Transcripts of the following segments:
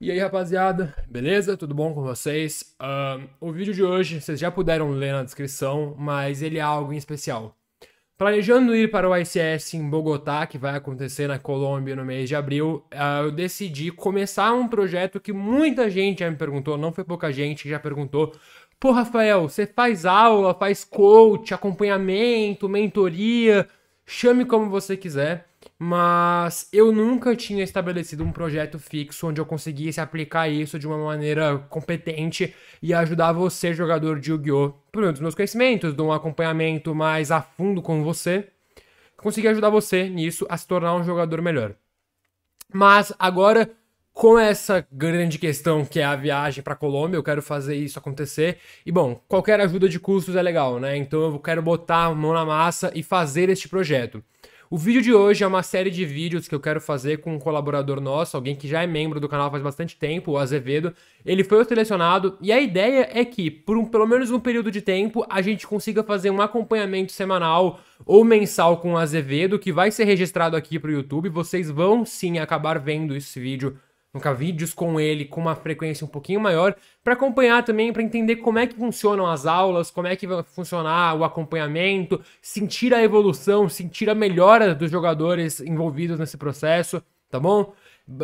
E aí, rapaziada, beleza? Tudo bom com vocês? Uh, o vídeo de hoje vocês já puderam ler na descrição, mas ele é algo em especial. Planejando ir para o ICS em Bogotá, que vai acontecer na Colômbia no mês de abril, uh, eu decidi começar um projeto que muita gente já me perguntou, não foi pouca gente que já perguntou. Pô, Rafael, você faz aula, faz coach, acompanhamento, mentoria, chame como você quiser mas eu nunca tinha estabelecido um projeto fixo onde eu conseguisse aplicar isso de uma maneira competente e ajudar você, jogador de Yu-Gi-Oh! por um dos meus conhecimentos, de um acompanhamento mais a fundo com você, conseguir ajudar você nisso a se tornar um jogador melhor. Mas agora, com essa grande questão que é a viagem para Colômbia, eu quero fazer isso acontecer. E bom, qualquer ajuda de custos é legal, né? Então eu quero botar a mão na massa e fazer este projeto. O vídeo de hoje é uma série de vídeos que eu quero fazer com um colaborador nosso, alguém que já é membro do canal faz bastante tempo, o Azevedo. Ele foi selecionado e a ideia é que, por um, pelo menos um período de tempo, a gente consiga fazer um acompanhamento semanal ou mensal com o Azevedo, que vai ser registrado aqui para o YouTube. Vocês vão sim acabar vendo esse vídeo nunca vídeos com ele com uma frequência um pouquinho maior, para acompanhar também, para entender como é que funcionam as aulas, como é que vai funcionar o acompanhamento, sentir a evolução, sentir a melhora dos jogadores envolvidos nesse processo, tá bom?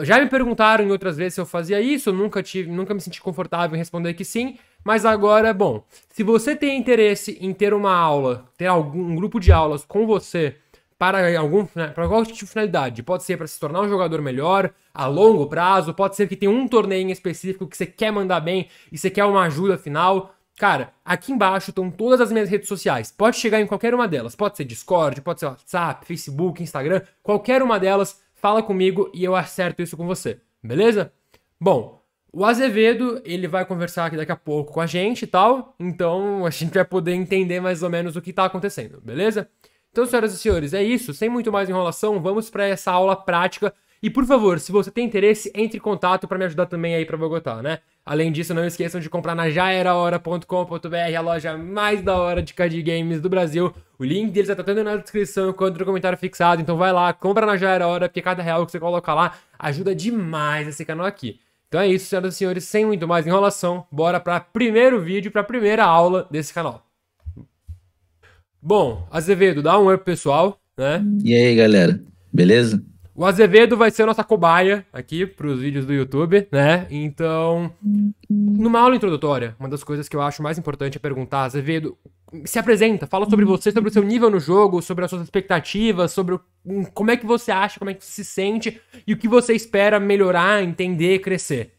Já me perguntaram em outras vezes se eu fazia isso, eu nunca tive, nunca me senti confortável em responder que sim, mas agora, bom, se você tem interesse em ter uma aula, ter algum um grupo de aulas com você para algum né, para qual tipo de finalidade, pode ser para se tornar um jogador melhor, a longo prazo, pode ser que tenha um torneio em específico que você quer mandar bem e você quer uma ajuda final. Cara, aqui embaixo estão todas as minhas redes sociais. Pode chegar em qualquer uma delas. Pode ser Discord, pode ser WhatsApp, Facebook, Instagram, qualquer uma delas. Fala comigo e eu acerto isso com você. Beleza? Bom, o Azevedo, ele vai conversar aqui daqui a pouco com a gente e tal, então a gente vai poder entender mais ou menos o que está acontecendo, beleza? Então, senhoras e senhores, é isso. Sem muito mais enrolação, vamos para essa aula prática e por favor, se você tem interesse, entre em contato para me ajudar também aí para Bogotá, né? Além disso, não esqueçam de comprar na jaerahora.com.br, a loja mais da hora de card games do Brasil. O link deles tá tanto na descrição quanto no comentário fixado, então vai lá, compra na jaerahora, porque cada real que você coloca lá ajuda demais esse canal aqui. Então é isso, senhoras e senhores, sem muito mais enrolação, bora para primeiro vídeo, para primeira aula desse canal. Bom, Azevedo, dá um up pessoal, né? E aí, galera, beleza? O Azevedo vai ser nossa cobaia aqui para os vídeos do YouTube, né? Então, numa aula introdutória, uma das coisas que eu acho mais importante é perguntar, Azevedo, se apresenta, fala sobre você, sobre o seu nível no jogo, sobre as suas expectativas, sobre hum, como é que você acha, como é que se sente e o que você espera melhorar, entender, crescer.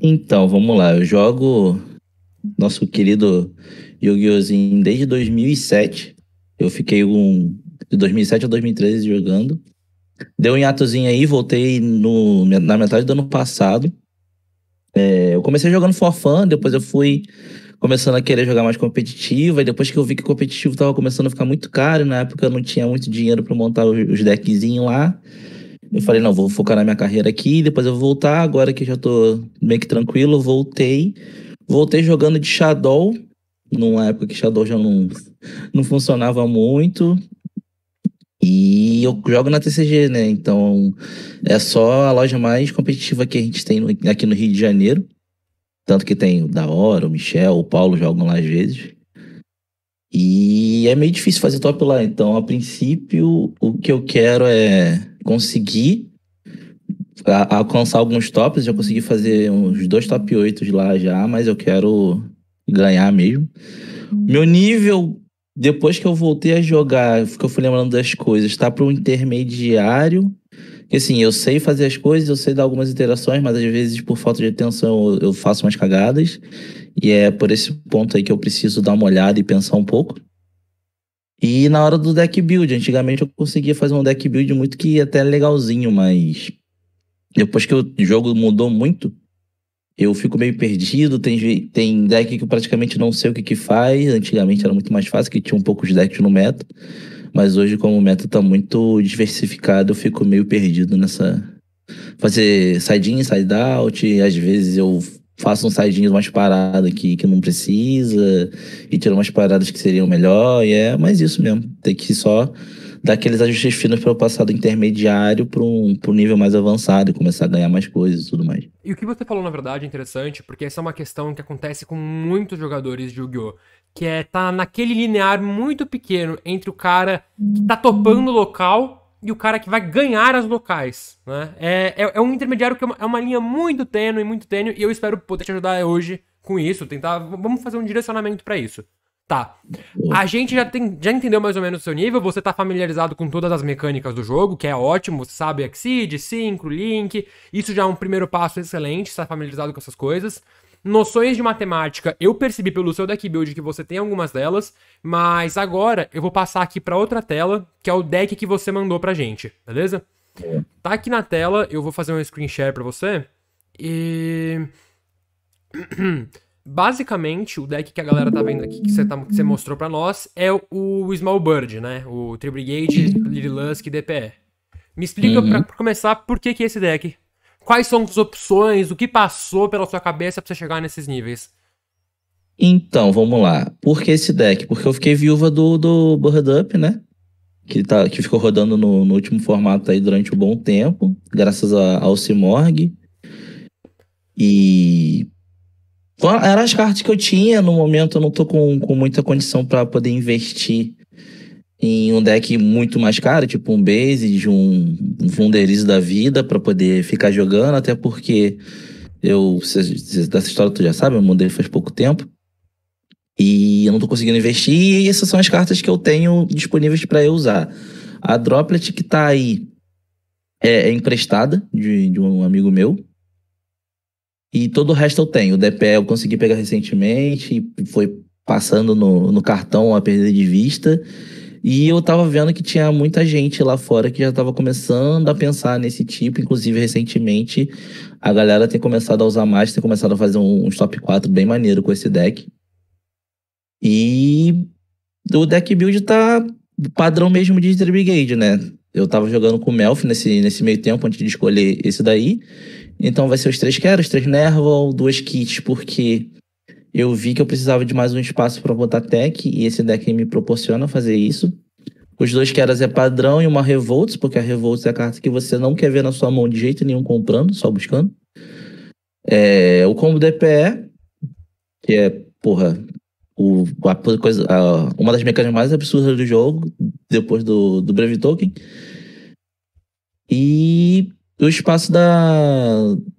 Então, vamos lá. Eu jogo nosso querido yu gi oh desde 2007. Eu fiquei um de 2007 a 2013 jogando. Deu um hiatozinho aí, voltei no, na metade do ano passado. É, eu comecei jogando for fun, depois eu fui começando a querer jogar mais competitivo e depois que eu vi que o competitivo tava começando a ficar muito caro, na época eu não tinha muito dinheiro para montar os deckzinhos lá. Eu falei, não, vou focar na minha carreira aqui, depois eu vou voltar, agora que já tô meio que tranquilo, voltei. Voltei jogando de Shadow, numa época que Shadow já não, não funcionava muito. E eu jogo na TCG, né? Então é só a loja mais competitiva que a gente tem aqui no Rio de Janeiro. Tanto que tem o Da Hora, o Michel, o Paulo jogam lá às vezes. E é meio difícil fazer top lá. Então, a princípio, o que eu quero é conseguir a, alcançar alguns tops. Já consegui fazer uns dois top 8 lá já, mas eu quero ganhar mesmo. Hum. Meu nível depois que eu voltei a jogar, que eu fui lembrando das coisas, tá para um intermediário. Que assim, eu sei fazer as coisas, eu sei dar algumas interações, mas às vezes por falta de atenção eu, eu faço umas cagadas. E é por esse ponto aí que eu preciso dar uma olhada e pensar um pouco. E na hora do deck build, antigamente eu conseguia fazer um deck build muito que até legalzinho, mas depois que o jogo mudou muito, eu fico meio perdido, tem, tem deck que eu praticamente não sei o que que faz. Antigamente era muito mais fácil, que tinha um pouco de decks no meta. Mas hoje, como o meta tá muito diversificado, eu fico meio perdido nessa... Fazer side-in, side-out, às vezes eu faço um side mais umas paradas que, que não precisa, e tiro umas paradas que seriam melhor, e é mais isso mesmo. Tem que só daqueles ajustes finos para o passado intermediário para um, um nível mais avançado e começar a ganhar mais coisas e tudo mais. E o que você falou, na verdade, é interessante, porque essa é uma questão que acontece com muitos jogadores de Yu-Gi-Oh! Que é tá naquele linear muito pequeno entre o cara que tá topando o local e o cara que vai ganhar as locais, né? É, é, é um intermediário que é uma, é uma linha muito tênue, muito tênue, e eu espero poder te ajudar hoje com isso, tentar. Vamos fazer um direcionamento para isso. Tá. A gente já, tem, já entendeu mais ou menos o seu nível, você tá familiarizado com todas as mecânicas do jogo, que é ótimo, você sabe Exceed, Synchro, Link, isso já é um primeiro passo excelente, está familiarizado com essas coisas. Noções de matemática, eu percebi pelo seu deck build que você tem algumas delas, mas agora eu vou passar aqui para outra tela, que é o deck que você mandou pra gente, beleza? Tá aqui na tela, eu vou fazer um screen share pra você, e... Hum, Basicamente, o deck que a galera tá vendo aqui, que você, tá, que você mostrou para nós, é o, Small Bird, né? O Tribrigade, Lilusk e DPE. Me explica, uhum. pra, pra começar, por que, que é esse deck? Quais são as opções? O que passou pela sua cabeça pra você chegar nesses níveis? Então, vamos lá. Por que esse deck? Porque eu fiquei viúva do, do Bird Up, né? Que, tá, que ficou rodando no, no último formato aí durante um bom tempo, graças a, ao Simorg E eram as cartas que eu tinha. No momento eu não tô com, com muita condição para poder investir em um deck muito mais caro, tipo um base de um, um da vida para poder ficar jogando, até porque eu dessa história tu já sabe, eu mudei faz pouco tempo. E eu não tô conseguindo investir, e essas são as cartas que eu tenho disponíveis para eu usar. A Droplet que tá aí é, é emprestada de, de um amigo meu, e todo o resto eu tenho. O DPE eu consegui pegar recentemente, foi passando no, no cartão a perder de vista. E eu tava vendo que tinha muita gente lá fora que já tava começando a pensar nesse tipo. Inclusive, recentemente, a galera tem começado a usar mais, tem começado a fazer uns top 4 bem maneiro com esse deck. E o deck build tá padrão mesmo de Tribigade, né? Eu tava jogando com o Melf nesse, nesse meio tempo antes de escolher esse daí. Então vai ser os três Quero, os três Nerval, duas Kits, porque eu vi que eu precisava de mais um espaço para botar tech, e esse deck me proporciona fazer isso. Os dois Keras é padrão e uma Revolts, porque a Revolts é a carta que você não quer ver na sua mão de jeito nenhum comprando, só buscando. É, o combo DPE, que é, porra, o, a coisa, a, uma das mecânicas mais absurdas do jogo, depois do, do Brave Token. E do espaço da,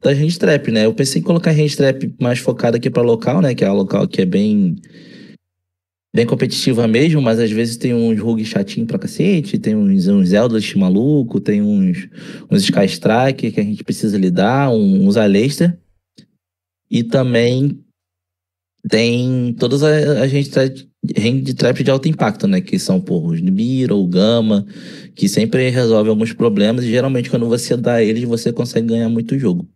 da hand trap, né? Eu pensei em colocar hand trap mais focada aqui para local, né? Que é a local que é bem bem competitiva mesmo, mas às vezes tem uns rug chatinho pra cacete, tem uns, uns Eldritch maluco, tem uns, uns Sky Strike que a gente precisa lidar, uns Aleister. E também tem todas as rende de trap de alto impacto, né? Que são por Mira ou Gama, que sempre resolve alguns problemas e geralmente quando você dá eles, você consegue ganhar muito jogo.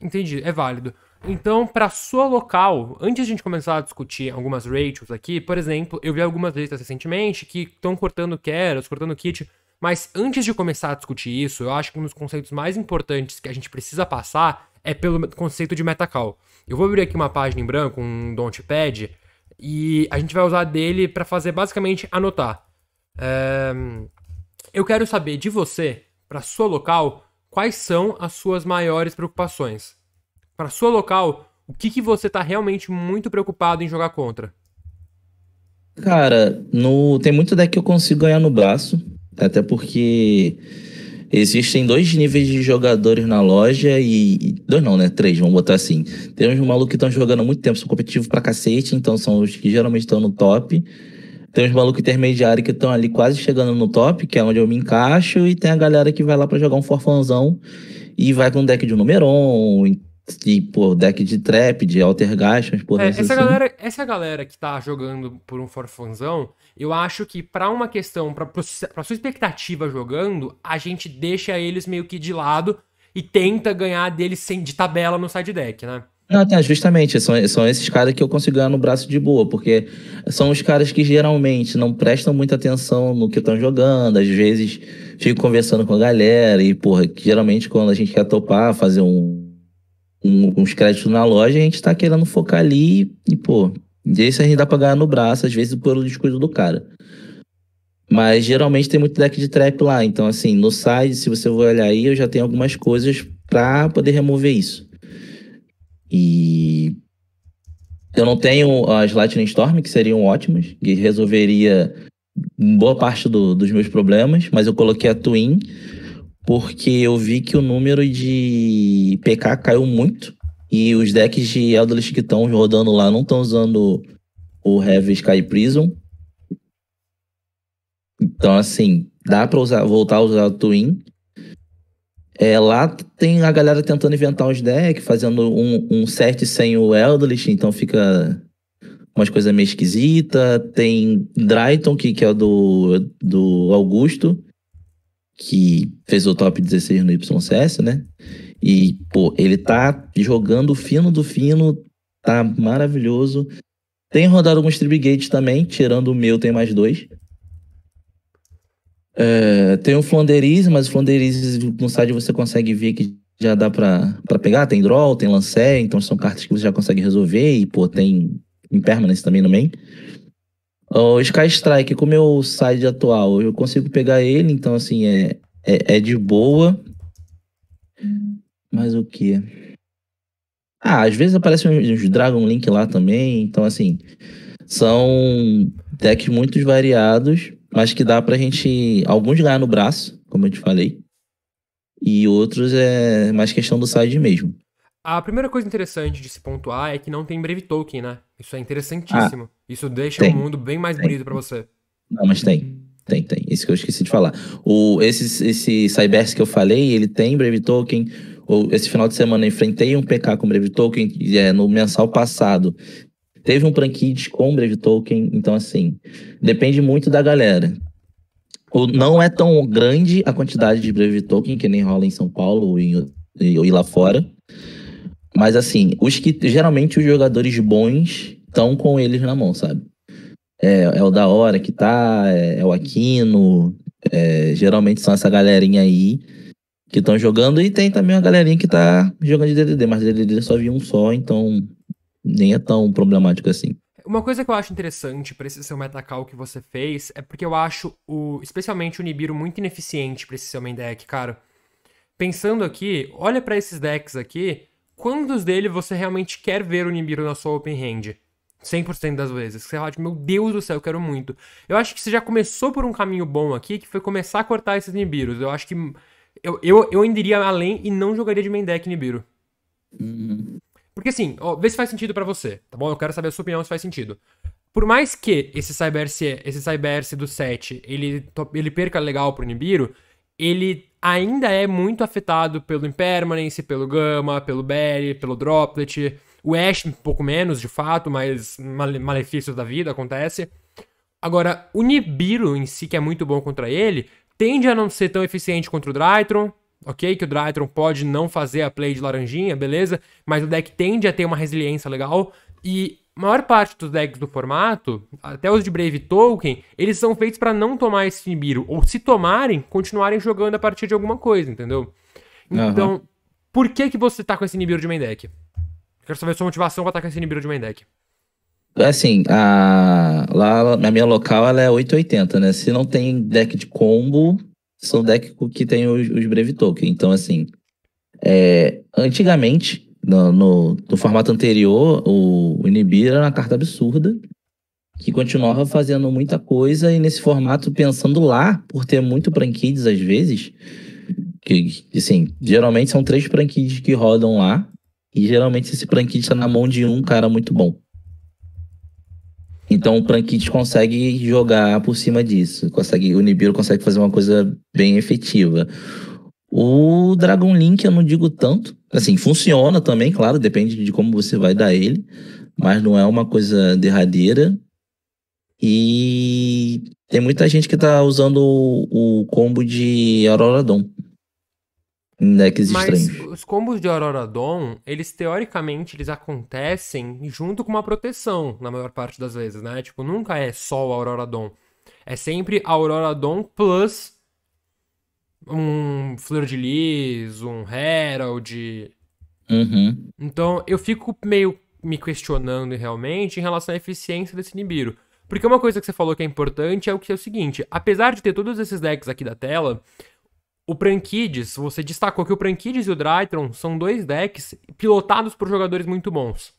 Entendi, é válido. Então, para sua local, antes de a gente começar a discutir algumas ratios aqui, por exemplo, eu vi algumas listas recentemente que estão cortando Keras, cortando kit, mas antes de começar a discutir isso, eu acho que um dos conceitos mais importantes que a gente precisa passar é pelo conceito de metacal. Eu vou abrir aqui uma página em branco, um Dontpad, e a gente vai usar dele para fazer basicamente anotar. É... Eu quero saber de você, para sua local, quais são as suas maiores preocupações. Para sua local, o que, que você está realmente muito preocupado em jogar contra? Cara, no... tem muito deck que eu consigo ganhar no braço, até porque Existem dois níveis de jogadores na loja e. Dois não, né? Três, vamos botar assim. Tem uns malucos que estão jogando há muito tempo, são competitivos pra cacete, então são os que geralmente estão no top. Tem uns malucos intermediários que estão ali quase chegando no top, que é onde eu me encaixo, e tem a galera que vai lá para jogar um forfãozão e vai com um deck de Numeron, e pô, deck de trap, de altergast, por é, essa assim. galera Essa galera que tá jogando por um forfanzão eu acho que para uma questão, para sua expectativa jogando, a gente deixa eles meio que de lado e tenta ganhar deles sem, de tabela no side deck, né? Não, ah, tá, justamente, são, são esses caras que eu consigo ganhar no braço de boa, porque são os caras que geralmente não prestam muita atenção no que estão jogando, às vezes fico conversando com a galera, e, porra, geralmente quando a gente quer topar, fazer um, um uns créditos na loja, a gente tá querendo focar ali e, pô, esse é gente dá pra ganhar no braço, às vezes pelo descuido do cara. Mas geralmente tem muito deck de trap lá. Então, assim, no side, se você for olhar aí, eu já tenho algumas coisas pra poder remover isso. E. Eu não tenho as Lightning Storm, que seriam ótimas, que resolveria boa parte do, dos meus problemas, mas eu coloquei a Twin, porque eu vi que o número de PK caiu muito e os decks de Eldritch que estão rodando lá não estão usando o Heavy Sky Prison. Então, assim, dá pra usar, voltar a usar o Twin. É, lá tem a galera tentando inventar uns decks, fazendo um, um set sem o Eldritch, então fica umas coisas meio esquisita. Tem Drayton, que, que é do, do Augusto, que fez o top 16 no YCS, né? E, pô, ele tá jogando fino do fino, tá maravilhoso. Tem rodado alguns Tribigate também, tirando o meu, tem mais dois. É, tem o Flanderiz, mas o Flanderiz no site você consegue ver que já dá para pegar. Tem Draw, tem Lancé, então são cartas que você já consegue resolver. E, pô, tem Impermanence também no main. O Sky Strike, o meu side atual, eu consigo pegar ele, então, assim, é, é, é de boa. Mas o que? Ah, às vezes aparecem uns Dragon Link lá também. Então, assim, são decks muito variados, mas que dá pra gente. Alguns ganhar no braço, como eu te falei. E outros é mais questão do side mesmo. A primeira coisa interessante de se pontuar é que não tem Brave Token, né? Isso é interessantíssimo. Ah, Isso deixa tem, o mundo bem mais tem. bonito para você. Não, mas tem. Tem, tem. Isso que eu esqueci de falar. O, esse esse Cybers que eu falei, ele tem Brave Token esse final de semana enfrentei um PK com Brave Token é, no mensal passado. Teve um Prankid com Brave Token, então assim, depende muito da galera. O, não é tão grande a quantidade de Brave Token que nem rola em São Paulo ou e, lá fora. Mas assim, os que geralmente os jogadores bons estão com eles na mão, sabe? É, é o da hora que tá, é, é o Aquino, é, geralmente são essa galerinha aí que estão jogando e tem também uma galerinha que tá jogando de DDD, mas DDD só vi um só, então nem é tão problemático assim. Uma coisa que eu acho interessante para esse seu metacall que você fez é porque eu acho o especialmente o Nibiru muito ineficiente para esse seu main deck, cara. Pensando aqui, olha para esses decks aqui, quantos dele você realmente quer ver o Nibiru na sua open hand? 100% das vezes. Você fala, meu Deus do céu, eu quero muito. Eu acho que você já começou por um caminho bom aqui, que foi começar a cortar esses Nibirus. Eu acho que eu, eu, eu ainda iria além e não jogaria de main deck Nibiru. Uhum. Porque assim, ó, vê se faz sentido para você, tá bom? Eu quero saber a sua opinião se faz sentido. Por mais que esse cyberse, esse cyberse do 7, ele, ele perca legal pro Nibiru, ele ainda é muito afetado pelo Impermanence, pelo Gamma, pelo Berry, pelo Droplet. O Ash, um pouco menos, de fato, mas male malefícios da vida acontece. Agora, o Nibiru em si, que é muito bom contra ele, tende a não ser tão eficiente contra o Drytron, ok? Que o Drytron pode não fazer a play de laranjinha, beleza? Mas o deck tende a ter uma resiliência legal. E maior parte dos decks do formato, até os de Brave Token, eles são feitos para não tomar esse Nibiru. Ou se tomarem, continuarem jogando a partir de alguma coisa, entendeu? Então, uhum. por que que você tá com esse Nibiru de main deck? Quero saber sua motivação pra estar tá com esse Nibiru de main deck. Assim, a, lá na minha local ela é 880, né? Se não tem deck de combo, são decks que tem os, os Brave Token. Então, assim, é, antigamente, no, no, no, formato anterior, o, o Inibir era uma carta absurda, que continuava fazendo muita coisa, e nesse formato, pensando lá, por ter muito Prankids às vezes, que, assim, geralmente são três Prankids que rodam lá, e geralmente esse Prankid está na mão de um cara muito bom. Então o Prankit consegue jogar por cima disso. Consegue, o Nibiru consegue fazer uma coisa bem efetiva. O Dragon Link eu não digo tanto. Assim, funciona também, claro, depende de como você vai dar ele. Mas não é uma coisa derradeira. E tem muita gente que tá usando o, o combo de Aurora Necks Mas os combos de Aurora Dawn, eles teoricamente eles acontecem junto com uma proteção, na maior parte das vezes, né? Tipo, nunca é só o Aurora Dawn. É sempre Aurora Dawn plus um Fleur de Lis, um Herald. Uhum. Então, eu fico meio me questionando realmente em relação à eficiência desse Nibiru. Porque uma coisa que você falou que é importante é o que é o seguinte: apesar de ter todos esses decks aqui da tela, o Prankids, você destacou que o Prankids e o Drytron são dois decks pilotados por jogadores muito bons.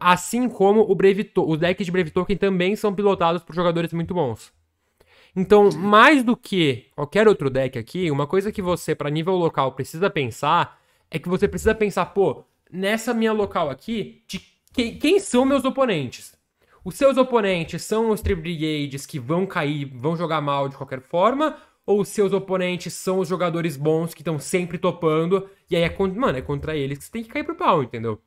Assim como o Brevito, os decks de Brave Token também são pilotados por jogadores muito bons. Então, mais do que qualquer outro deck aqui, uma coisa que você, para nível local, precisa pensar é que você precisa pensar, pô, nessa minha local aqui, de quem, quem são meus oponentes? Os seus oponentes são os Tree que vão cair, vão jogar mal de qualquer forma, ou seus oponentes são os jogadores bons que estão sempre topando, e aí é, mano, é contra eles que você tem que cair pro pau, entendeu?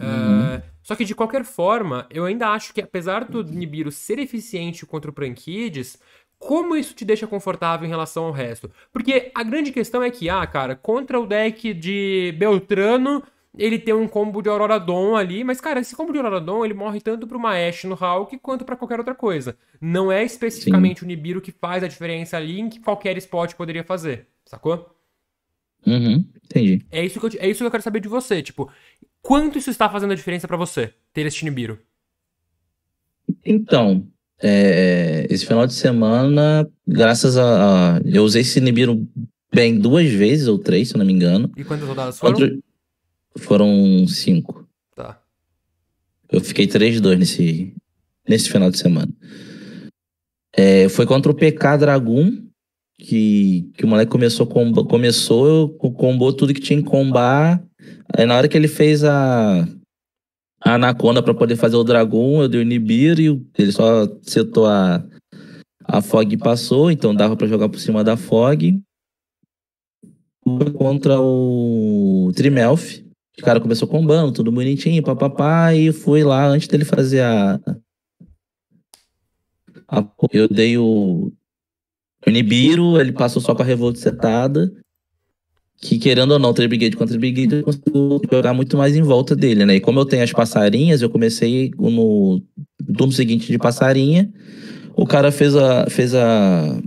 Uhum. É, só que de qualquer forma, eu ainda acho que apesar do Nibiru ser eficiente contra o Prankids, como isso te deixa confortável em relação ao resto? Porque a grande questão é que, ah, cara, contra o deck de Beltrano, ele tem um combo de Aurora Dawn ali, mas cara, esse combo de Aurora Dawn, ele morre tanto pro Maesh no Hawk quanto para qualquer outra coisa. Não é especificamente Sim. o Nibiru que faz a diferença ali em que qualquer spot poderia fazer, sacou? Uhum, entendi. É isso, que eu, é isso que eu quero saber de você, tipo, quanto isso está fazendo a diferença para você, ter este Nibiru? Então, é, esse final de semana, graças a, a, Eu usei esse Nibiru bem duas vezes ou três, se eu não me engano. E quantas rodadas foram? Outro, foram cinco. Tá. Eu fiquei 3-2 nesse, nesse final de semana. É, foi contra o PK Dragon, que, que o moleque começou, combo, começou, combou tudo que tinha em combar. Aí na hora que ele fez a, a Anaconda para poder fazer o Dragon, eu dei o Nibiru e ele só setou a, a Fog passou, então dava para jogar por cima da Fog. Contra o Trimelf, os caras começou combando, tudo bonitinho, papapá, e fui lá antes dele fazer a. a eu dei o. o Nibiru, ele passou só com a revolta setada. Que querendo ou não, Tribigade contra Tribigade, eu consigo jogar muito mais em volta dele, né? E como eu tenho as passarinhas, eu comecei no turno seguinte de passarinha. O cara fez a. fez a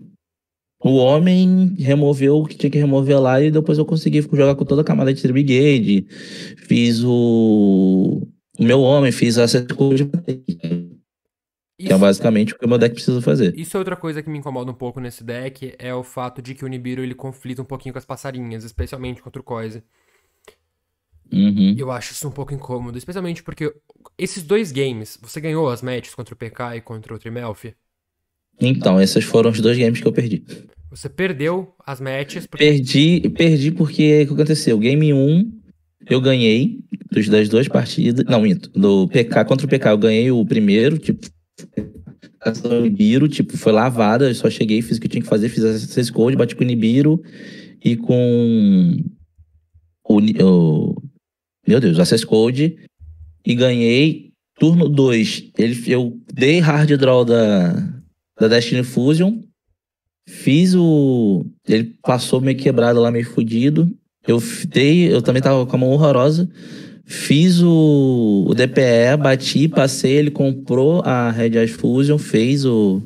o homem removeu o que tinha que remover lá e depois eu consegui jogar com toda a camada de brigade Fiz o... o meu homem, fiz a de isso, que é basicamente o que o meu deck precisa fazer. Isso é outra coisa que me incomoda um pouco nesse deck, é o fato de que o Nibiru ele conflita um pouquinho com as passarinhas, especialmente contra o Coise. Uhum. Eu acho isso um pouco incômodo, especialmente porque esses dois games, você ganhou as matches contra o PK e contra o Trimelf? Então, esses foram os dois games que eu perdi. Você perdeu as matches? Porque... Perdi, perdi porque o que aconteceu? Game 1 eu ganhei dos, das duas partidas. Não, minto. Do PK contra o PK, eu ganhei o primeiro, tipo. O Nibiru, tipo, foi lavada, eu só cheguei, fiz o que eu tinha que fazer, fiz essas code, bati com o Nibiru e com o, o, meu Deus, Access Code e ganhei turno 2. Ele eu dei hard draw da da Destiny Fusion. Fiz o. Ele passou meio quebrado lá, meio fudido. Eu dei. Eu também tava com a mão horrorosa. Fiz o, o DPE, bati, passei. Ele comprou a Red Eyes Fusion, fez o.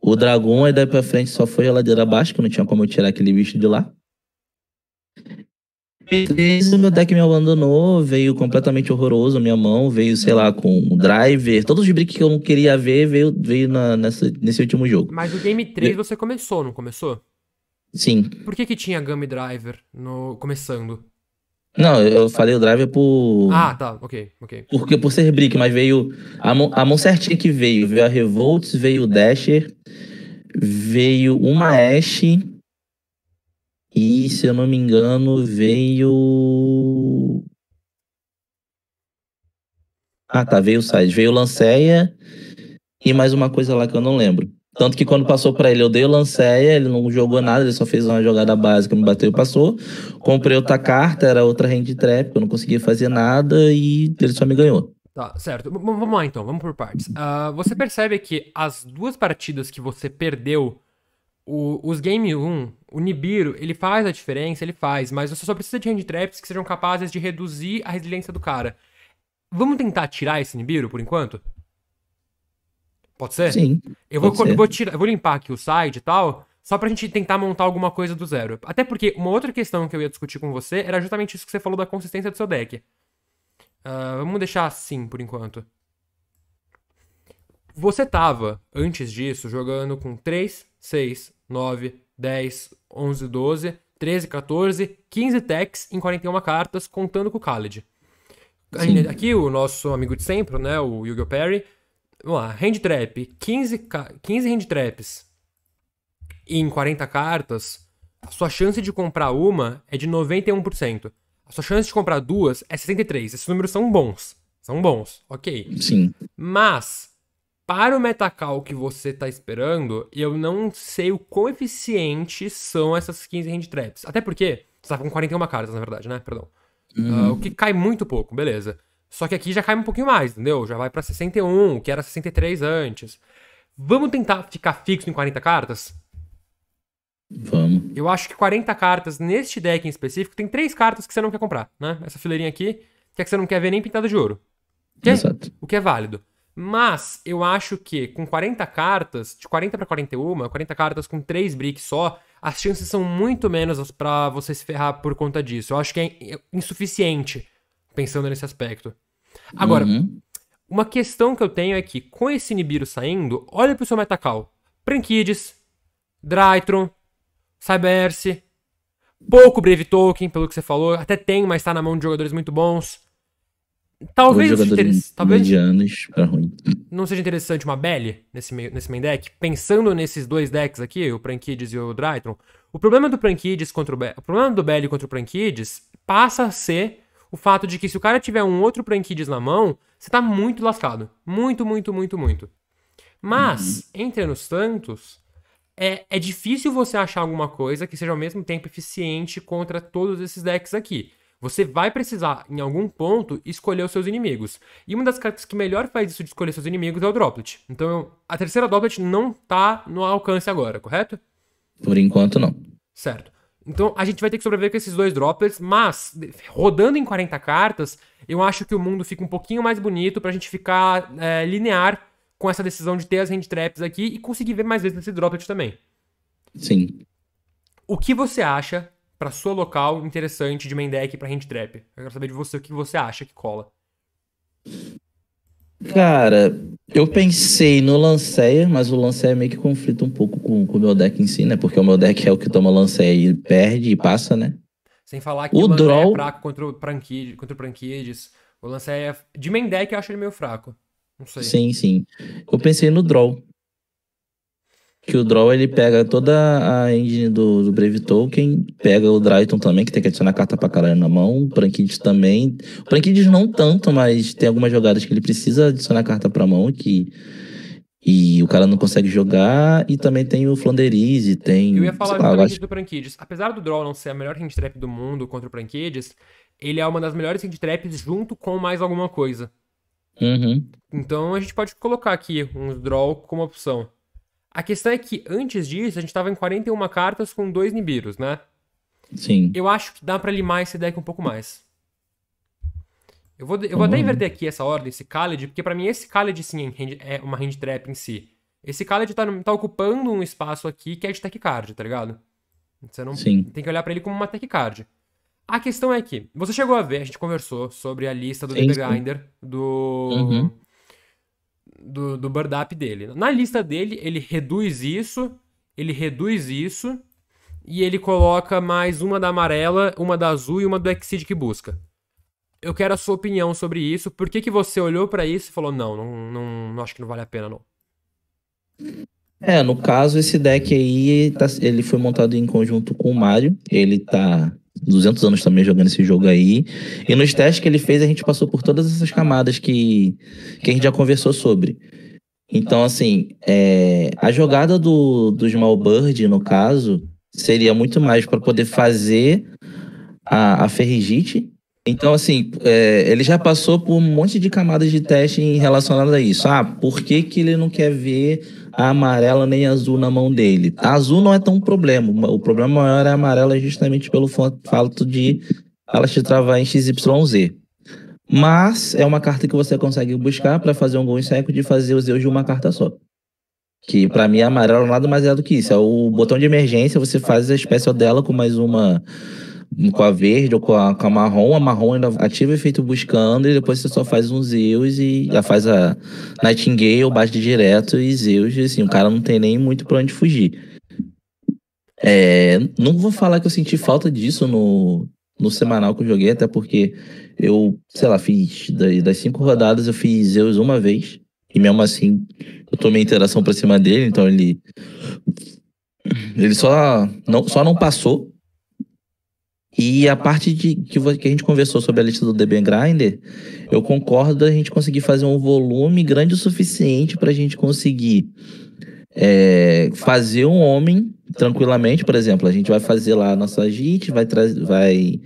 O dragão, e daí pra frente só foi a ladeira abaixo, que não tinha como eu tirar aquele bicho de lá. Game 3 meu deck me abandonou, veio completamente horroroso minha mão, veio, sei lá, com driver, todos os bricks que eu não queria ver veio, veio na, nessa, nesse último jogo. Mas o game 3 você começou, não começou? Sim. Por que que tinha Gummy Driver no, começando? Não, eu falei o driver por. Ah, tá, ok, ok. Porque por ser brick, mas veio. A mão, a mão certinha que veio. Veio a Revolts, veio o Dasher, veio uma Ashe e, se eu não me engano, veio. Ah, tá, veio o Sainz, veio o Lanceia e mais uma coisa lá que eu não lembro. Tanto que quando passou para ele, eu dei o Lanceia, ele não jogou nada, ele só fez uma jogada básica, me bateu e passou. Comprei outra carta, era outra hand trap, eu não conseguia fazer nada e ele só me ganhou. Tá, certo. vamos lá então, vamos por partes. Uh, você percebe que as duas partidas que você perdeu, o, os Game 1 o Nibiru, ele faz a diferença, ele faz, mas você só precisa de hand traps que sejam capazes de reduzir a resiliência do cara. Vamos tentar tirar esse Nibiru por enquanto? Pode ser? Sim. Eu vou, ser. Vou, tirar, vou limpar aqui o side e tal, só pra gente tentar montar alguma coisa do zero. Até porque uma outra questão que eu ia discutir com você era justamente isso que você falou da consistência do seu deck. Uh, vamos deixar assim por enquanto. Você tava, antes disso, jogando com 3, 6, 9, 10, 11, 12, 13, 14, 15 techs em 41 cartas, contando com o Khaled. Sim. Aqui o nosso amigo de sempre, né, o Yu-Gi-Oh! Perry, vamos lá, hand trap, 15, 15 hand traps em 40 cartas, a sua chance de comprar uma é de 91%. A sua chance de comprar duas é 63%. Esses números são bons. São bons, ok. Sim. Mas, para o metacall que você está esperando, eu não sei o quão eficientes são essas 15 hand traps. Até porque você tá com 41 cartas, na verdade, né? Perdão. Uhum. Uh, o que cai muito pouco, beleza. Só que aqui já cai um pouquinho mais, entendeu? Já vai para 61, o que era 63 antes. Vamos tentar ficar fixo em 40 cartas? Vamos. Eu acho que 40 cartas neste deck em específico, tem três cartas que você não quer comprar, né? Essa fileirinha aqui, que é que você não quer ver nem pintada de ouro. Que, é Exato. O que é válido. Mas eu acho que com 40 cartas, de 40 para 41, 40 cartas com 3 bricks só, as chances são muito menos para você se ferrar por conta disso. Eu acho que é insuficiente pensando nesse aspecto. Agora, uhum. uma questão que eu tenho é que com esse Nibiru saindo, olha pro seu Metacal. Prankides, Drytron, Cyberse, pouco Brave Token, pelo que você falou, até tem, mas tá na mão de jogadores muito bons. Talvez, seja Talvez não seja interessante uma Belly nesse, meio... nesse main deck. Pensando nesses dois decks aqui, o Prankids e o Drytron, o problema do Prankids contra o, o problema do Belly contra o Prankids passa a ser o fato de que se o cara tiver um outro Prankids na mão, você tá muito lascado. Muito, muito, muito, muito. Mas, uhum. entre nos tantos, é, é difícil você achar alguma coisa que seja ao mesmo tempo eficiente contra todos esses decks aqui. Você vai precisar, em algum ponto, escolher os seus inimigos. E uma das cartas que melhor faz isso de escolher seus inimigos é o Droplet. Então, a terceira Droplet não tá no alcance agora, correto? Por enquanto, não. Certo. Então, a gente vai ter que sobreviver com esses dois Droplets, mas, rodando em 40 cartas, eu acho que o mundo fica um pouquinho mais bonito pra gente ficar é, linear com essa decisão de ter as hand traps aqui e conseguir ver mais vezes esse Droplet também. Sim. O que você acha para sua local interessante de main deck para hand trap. Eu quero saber de você o que você acha que cola. Cara, eu pensei no Lanceia, mas o Lanceia meio que conflita um pouco com, com o meu deck em si, né? Porque o meu deck é o que toma Lanceia e perde e passa, né? Sem falar que o, o Lanceia é draw... é fraco contra o Prankides. Contra o Prankides. O Lanceia, é de main deck, eu acho ele meio fraco. não sei Sim, sim. Eu pensei no draw que o Draw ele pega toda a engine do, do Brave Token, pega o Dryton também, que tem que adicionar carta pra caralho na mão, o Prankidis também. O Prankidis não tanto, mas tem algumas jogadas que ele precisa adicionar carta pra mão que. E o cara não consegue jogar, e também tem o Flanderize, tem. Eu ia falar lá, justamente acho... do Prankidis. Apesar do Draw não ser a melhor hand trap do mundo contra o Prankidis, ele é uma das melhores hand traps junto com mais alguma coisa. Uhum. Então a gente pode colocar aqui um draw como opção. A questão é que antes disso, a gente estava em 41 cartas com dois Nibiros, né? Sim. Eu acho que dá para limar esse deck um pouco mais. Eu vou, eu vou até uhum. inverter aqui essa ordem, esse Khaled, porque para mim esse Khaled sim é, é uma hand trap em si. Esse Khaled tá, tá ocupando um espaço aqui que é de tech card, tá ligado? Você não sim. tem que olhar para ele como uma tech card. A questão é que, você chegou a ver, a gente conversou sobre a lista do sim, Grinder, do, uhum do, do up dele. Na lista dele, ele reduz isso, ele reduz isso, e ele coloca mais uma da amarela, uma da azul e uma do Exceed que busca. Eu quero a sua opinião sobre isso. Por que, que você olhou para isso e falou, não, não, não, não, acho que não vale a pena, não? É, no caso, esse deck aí, tá, ele foi montado em conjunto com o Mario. Ele tá 200 anos também jogando esse jogo aí. E nos testes que ele fez, a gente passou por todas essas camadas que, que a gente já conversou sobre. Então, assim, é, a jogada do, do Small Bird, no caso, seria muito mais para poder fazer a, a ferrigite. Então, assim, é, ele já passou por um monte de camadas de teste relacionadas a isso. Ah, por que, que ele não quer ver amarela nem azul na mão dele. A azul não é tão um problema. O problema maior é a amarela justamente pelo fato de ela te travar em XYZ. Mas é uma carta que você consegue buscar para fazer um gol em seco de fazer o zeus de uma carta só. Que para mim a é amarela nada mais é do que isso. É o botão de emergência, você faz a espécie dela com mais uma com a verde ou com a, com a marrom, a marrom ainda ativa o efeito buscando e depois você só faz uns Zeus e já faz a Nightingale, bate direto e Zeus, e assim, o cara não tem nem muito pra onde fugir. É, não vou falar que eu senti falta disso no, no semanal que eu joguei, até porque eu, sei lá, fiz das cinco rodadas eu fiz Zeus uma vez, e mesmo assim eu tomei interação pra cima dele, então ele. Ele só não, só não passou e a parte de que, que a gente conversou sobre a lista do DB Grinder, eu concordo a gente conseguir fazer um volume grande o suficiente para a gente conseguir é, fazer um homem tranquilamente, por exemplo, a gente vai fazer lá a nossa JIT, vai, vai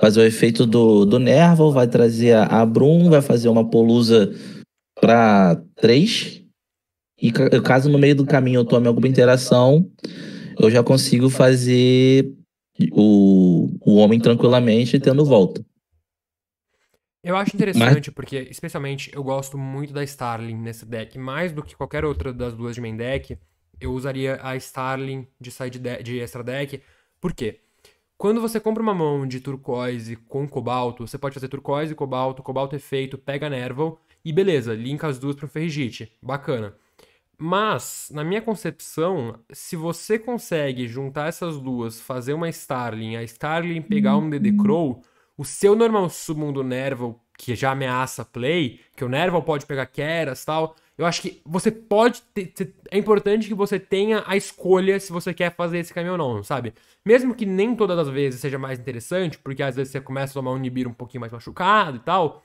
fazer o efeito do, do Nerval, vai trazer a, a Brum, vai fazer uma polusa para três. E caso no meio do caminho eu tome alguma interação, eu já consigo fazer o, o homem tranquilamente tendo volta. Eu acho interessante, mas... porque, especialmente, eu gosto muito da Starling nesse deck. Mais do que qualquer outra das duas de main deck, eu usaria a Starling de side de, de extra deck. Por quê? Quando você compra uma mão de turquoise com cobalto, você pode fazer turquoise, cobalto, cobalto efeito, é pega Nerval, e beleza, linka as duas pro Ferrigite. Bacana. Mas, na minha concepção, se você consegue juntar essas duas, fazer uma Starling, a Starling pegar um DD Crow, uhum. o seu normal submundo Nerval, que já ameaça play, que o Nerval pode pegar Keras e tal, eu acho que você pode ter, É importante que você tenha a escolha se você quer fazer esse caminho ou não, sabe? Mesmo que nem todas as vezes seja mais interessante, porque às vezes você começa a tomar um Nibiru um pouquinho mais machucado e tal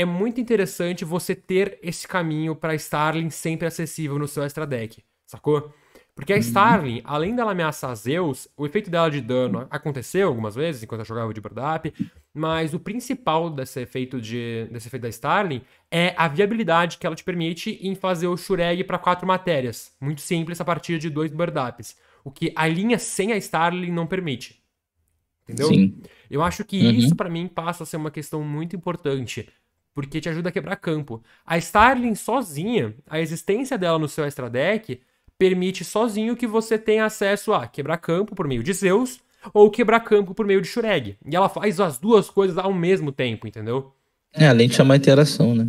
é muito interessante você ter esse caminho para Starling sempre acessível no seu extra deck, sacou? Porque a uhum. Starling, além dela ameaçar Zeus, o efeito dela de dano aconteceu algumas vezes enquanto ela jogava de Bradap, mas o principal desse efeito, de, desse efeito da Starling é a viabilidade que ela te permite em fazer o Shureg para quatro matérias. Muito simples, a partir de dois Bardaps. O que a linha sem a Starling não permite. Entendeu? Sim. Eu acho que uhum. isso para mim passa a ser uma questão muito importante porque te ajuda a quebrar campo. A Starling sozinha, a existência dela no seu extra deck, permite sozinho que você tenha acesso a quebrar campo por meio de Zeus ou quebrar campo por meio de Shureg. E ela faz as duas coisas ao mesmo tempo, entendeu? É, além de chamar interação, né?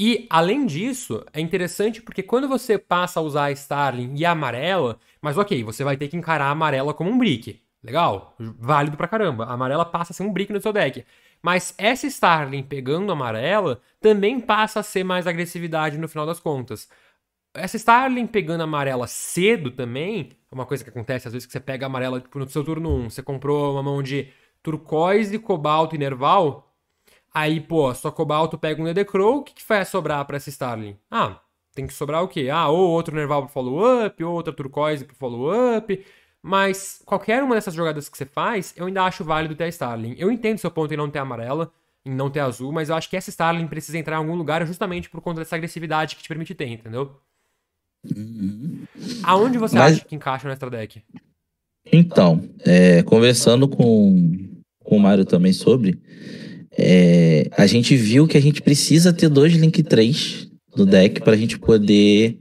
E, além disso, é interessante porque quando você passa a usar a Starling e a amarela, mas ok, você vai ter que encarar a amarela como um brick. Legal, válido pra caramba. A amarela passa a ser um brick no seu deck. Mas essa Starling pegando amarela também passa a ser mais agressividade no final das contas. Essa Starling pegando amarela cedo também, é uma coisa que acontece às vezes que você pega amarela tipo, no seu turno 1, você comprou uma mão de turquoise, cobalto e nerval, aí, pô, só cobalto pega um DD o que, que vai sobrar para essa Starling? Ah, tem que sobrar o quê? Ah, ou outro nerval pro follow-up, ou outra turquoise pro follow-up, mas qualquer uma dessas jogadas que você faz, eu ainda acho válido ter a Starling. Eu entendo seu ponto em não ter amarela, em não ter azul, mas eu acho que essa Starling precisa entrar em algum lugar justamente por conta dessa agressividade que te permite ter, entendeu? Uhum. Aonde você mas... acha que encaixa no deck? Então, é, conversando com, com o Mário também sobre, é, a gente viu que a gente precisa ter dois Link 3 no deck para a gente poder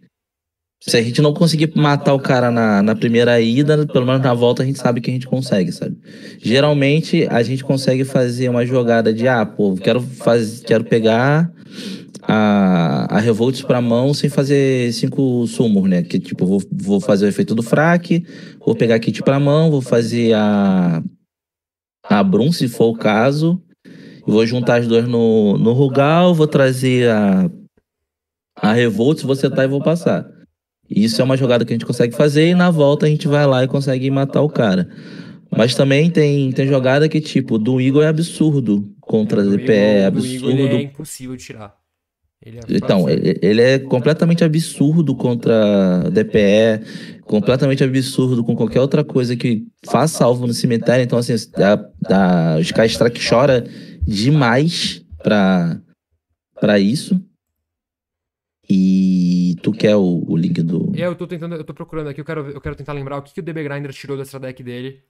se a gente não conseguir matar o cara na, na primeira ida, pelo menos na volta a gente sabe que a gente consegue, sabe? Geralmente a gente consegue fazer uma jogada de, ah, pô, quero, faz, quero pegar a, a Revolts pra mão sem fazer cinco sumos, né? Que tipo, vou, vou fazer o efeito do frac, vou pegar a kit pra mão, vou fazer a, a Brum, se for o caso, vou juntar as duas no, no Rugal, vou trazer a, a Revolts, vou tá e vou passar. Isso é uma jogada que a gente consegue fazer e na volta a gente vai lá e consegue matar o cara. Mas também tem, tem jogada que, tipo, do Igor é absurdo contra D.P.E. é absurdo. ele é impossível tirar. Ele é então, ele, ele é completamente absurdo contra DPE, completamente absurdo com qualquer outra coisa que faça alvo no cemitério. Então, assim, a, a, os Kaistrack chora demais pra, pra isso. E tu quer o, o link do. É, eu tô tentando, eu tô procurando aqui, eu quero, eu quero tentar lembrar o que, que o DB Grinder tirou dessa deck dele.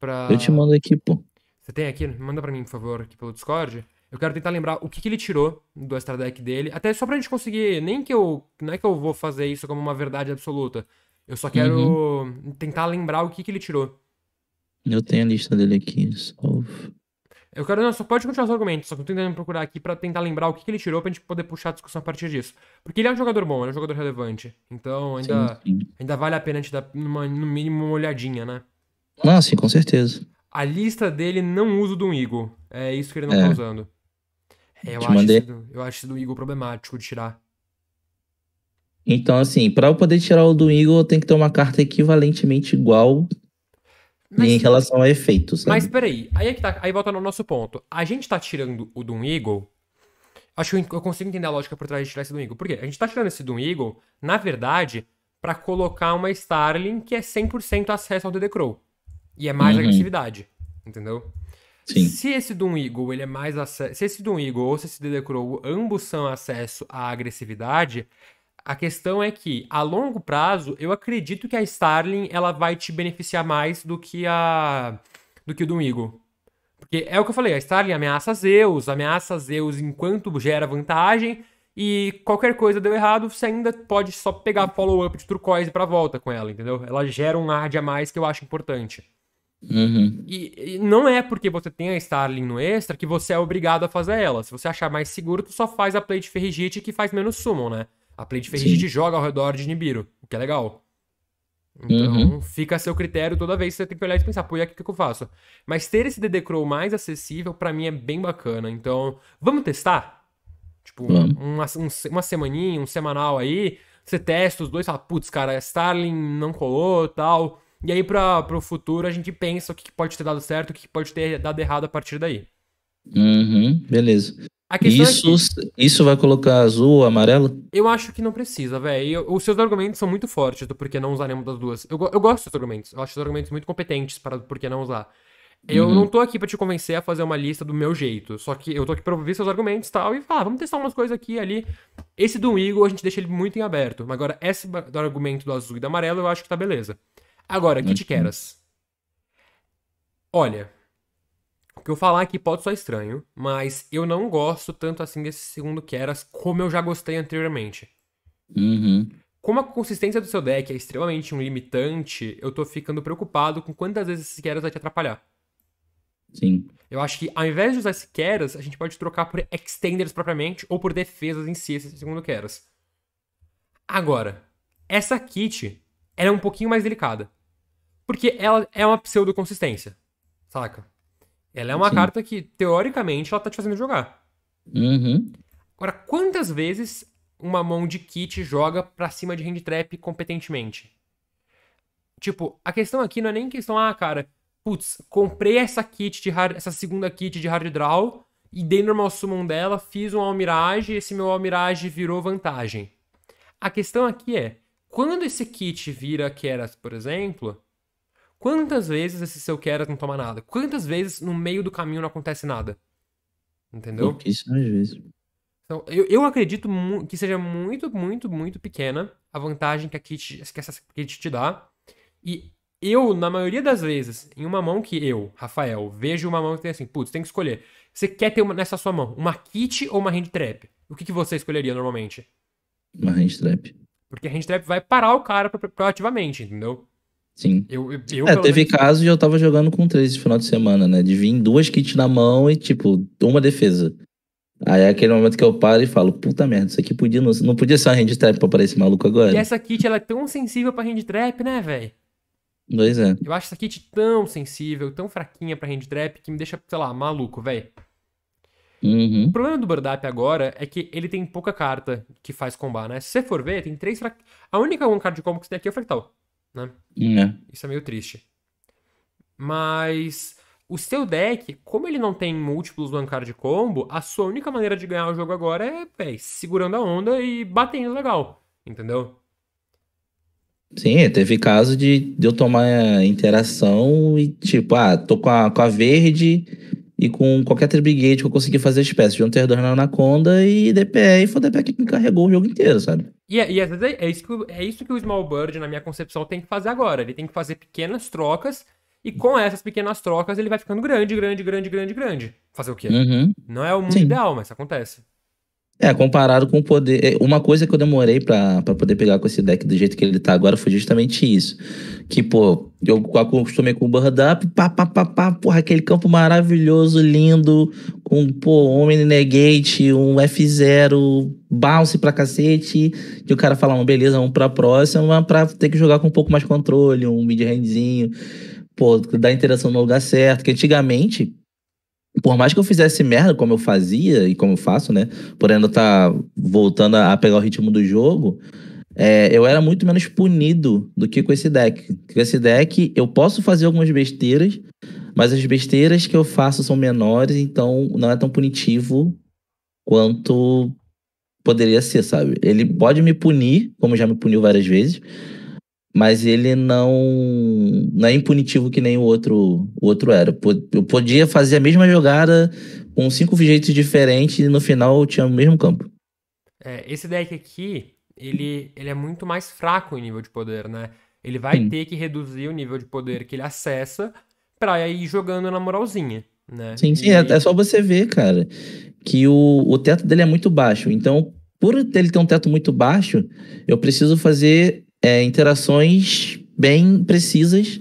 Pra... Eu te mando aqui, pô. Você tem aqui? Manda pra mim, por favor, aqui pelo Discord. Eu quero tentar lembrar o que, que ele tirou do extra deck dele. Até só pra gente conseguir. Nem que eu. Não é que eu vou fazer isso como uma verdade absoluta. Eu só quero uhum. tentar lembrar o que, que ele tirou. Eu tenho a lista dele aqui, salvo. Eu quero. Não, só pode continuar os argumentos, só que eu tô tentando procurar aqui pra tentar lembrar o que, que ele tirou pra gente poder puxar a discussão a partir disso. Porque ele é um jogador bom, ele é um jogador relevante. Então ainda, sim, sim. ainda vale a pena a gente dar uma, no mínimo uma olhadinha, né? Ah, sim, com certeza. A lista dele não usa o do Igor. É isso que ele não é. tá usando. É, eu, acho esse, eu acho esse do Igor problemático de tirar. Então, assim, para eu poder tirar o do Eagle, eu tenho que ter uma carta equivalentemente igual mas, e em relação a efeitos. Sabe? Né? Mas peraí, aí é que tá. Aí volta no nosso ponto. A gente tá tirando o Doom Eagle. Acho que eu consigo entender a lógica por trás de tirar esse Doom Eagle. Por quê? A gente tá tirando esse Doom Eagle, na verdade, para colocar uma Starling que é 100% acesso ao DD Crow. E é mais uhum. agressividade. Entendeu? Sim. Se esse Doom Eagle ele é mais se esse Doom Eagle ou se esse DD Crow ambos são acesso à agressividade, a questão é que, a longo prazo, eu acredito que a Starling ela vai te beneficiar mais do que a do que o do Eagle. Porque é o que eu falei, a Starling ameaça Zeus, ameaça Zeus enquanto gera vantagem, e qualquer coisa deu errado, você ainda pode só pegar follow-up de turquoise pra volta com ela, entendeu? Ela gera um hard a mais que eu acho importante. Uhum. E, e, não é porque você tem a Starling no extra que você é obrigado a fazer ela. Se você achar mais seguro, tu só faz a play de ferrigite que faz menos summon, né? A Play de Ferrigite joga ao redor de Nibiru, o que é legal. Então, uhum. fica a seu critério toda vez que você tem que olhar e pensar, pô, e aqui o que eu faço? Mas ter esse DD Crow mais acessível, para mim, é bem bacana. Então, vamos testar? Tipo, vamos. uma, um, uma semaninha, um semanal aí, você testa os dois, fala, putz, cara, Starling não colou tal. E aí, pra, pro futuro, a gente pensa o que, pode ter dado certo, o que, que pode ter dado errado a partir daí. Uhum, beleza. É isso, é que... isso vai colocar azul ou amarelo? Eu acho que não precisa, velho. Os seus argumentos são muito fortes do porquê não usar nenhuma das duas. Eu, eu gosto dos seus argumentos. Eu acho os argumentos muito competentes para por que não usar. Eu uhum. não tô aqui para te convencer a fazer uma lista do meu jeito. Só que eu tô aqui pra ouvir seus argumentos e tal. E falar, vamos testar umas coisas aqui e ali. Esse do Eagle a gente deixa ele muito em aberto. Mas agora, esse do argumento do azul e do amarelo eu acho que tá beleza. Agora, te queras Olha, o que eu falar aqui pode soar estranho, mas eu não gosto tanto assim desse segundo Keras como eu já gostei anteriormente. Uhum. Como a consistência do seu deck é extremamente um limitante, eu tô ficando preocupado com quantas vezes esse Keras vai te atrapalhar. Sim. Eu acho que ao invés de usar esse Keras, a gente pode trocar por extenders propriamente ou por defesas em si, esse segundo Keras. Agora, essa kit era é um pouquinho mais delicada. Porque ela é uma pseudo-consistência, saca? Ela é uma Sim. carta que, teoricamente, ela tá te fazendo jogar. Uhum. Agora, quantas vezes uma mão de kit joga pra cima de hand trap competentemente? Tipo, a questão aqui não é nem questão, ah, cara, putz, comprei essa kit de hard, essa segunda kit de hard draw e dei normal summon dela, fiz um almirage e esse meu almirage virou vantagem. A questão aqui é, quando esse kit vira Keras, por exemplo, Quantas vezes esse seu queras não toma nada? Quantas vezes no meio do caminho não acontece nada? Entendeu? Pouquíssimas vezes. Então, eu, eu acredito que seja muito, muito, muito pequena a vantagem que, a kit, que essa kit te dá. E eu, na maioria das vezes, em uma mão que eu, Rafael, vejo uma mão que tem assim, putz, tem que escolher. Você quer ter uma, nessa sua mão uma kit ou uma hand trap? O que, que você escolheria normalmente? Uma hand trap. Porque a hand trap vai parar o cara proativamente, entendeu? Sim. Eu, eu, é, teve menos... caso e eu tava jogando com três esse final de semana, né? De vir duas kits na mão e, tipo, uma defesa. Aí é aquele momento que eu paro e falo, puta merda, isso aqui podia não, não podia ser uma hand trap pra aparecer maluco agora. E essa kit, ela é tão sensível pra hand trap, né, velho? Pois é. Eu acho essa kit tão sensível, tão fraquinha pra hand trap, que me deixa, sei lá, maluco, velho. Uhum. O problema do Burdap agora é que ele tem pouca carta que faz combar, né? Se você for ver, tem três A única one card combo que você tem aqui é o Fractal. Né? né? Isso é meio triste. Mas o seu deck, como ele não tem múltiplos do Ankara de combo, a sua única maneira de ganhar o jogo agora é, é segurando a onda e batendo legal, entendeu? Sim, teve caso de, de eu tomar é, interação e tipo, ah, tô com a, com a verde, e com qualquer Brigade que eu consegui fazer espécie. Juntei as duas na Anaconda e DPE, e foi o DPE que me carregou o jogo inteiro, sabe? E, é, e às vezes é, é, isso que, é isso que o Small Bird, na minha concepção, tem que fazer agora. Ele tem que fazer pequenas trocas, e com essas pequenas trocas ele vai ficando grande, grande, grande, grande, grande. Fazer o quê? Uhum. Não é o mundo Sim. ideal, mas acontece. É, comparado com o poder. É, uma coisa que eu demorei para poder pegar com esse deck do jeito que ele tá agora foi justamente isso. Que, pô, eu acostumei com o Bird Up, pá, pá, pá, pá, porra, aquele campo maravilhoso, lindo, com, pô, Omni Negate, um F0, bounce pra cacete. E o cara fala, beleza, um pra próxima, pra ter que jogar com um pouco mais controle, um mid-handzinho, pô, dar interação no lugar certo. Que antigamente por mais que eu fizesse merda, como eu fazia e como eu faço, né? Por ainda estar tá voltando a pegar o ritmo do jogo, é, eu era muito menos punido do que com esse deck. Com esse deck, eu posso fazer algumas besteiras, mas as besteiras que eu faço são menores, então não é tão punitivo quanto poderia ser, sabe? Ele pode me punir, como já me puniu várias vezes, mas ele não, não é impunitivo que nem o outro, o outro era. Eu podia fazer a mesma jogada com cinco jeitos diferentes e no final eu tinha o mesmo campo. É, esse deck aqui, ele, ele é muito mais fraco em nível de poder, né? Ele vai Sim. ter que reduzir o nível de poder que ele acessa pra ir jogando na moralzinha. Né? Sim, sim, e... é, é, só você ver, cara, que o, o teto dele é muito baixo. Então, por ele ter um teto muito baixo, eu preciso fazer é, interações bem precisas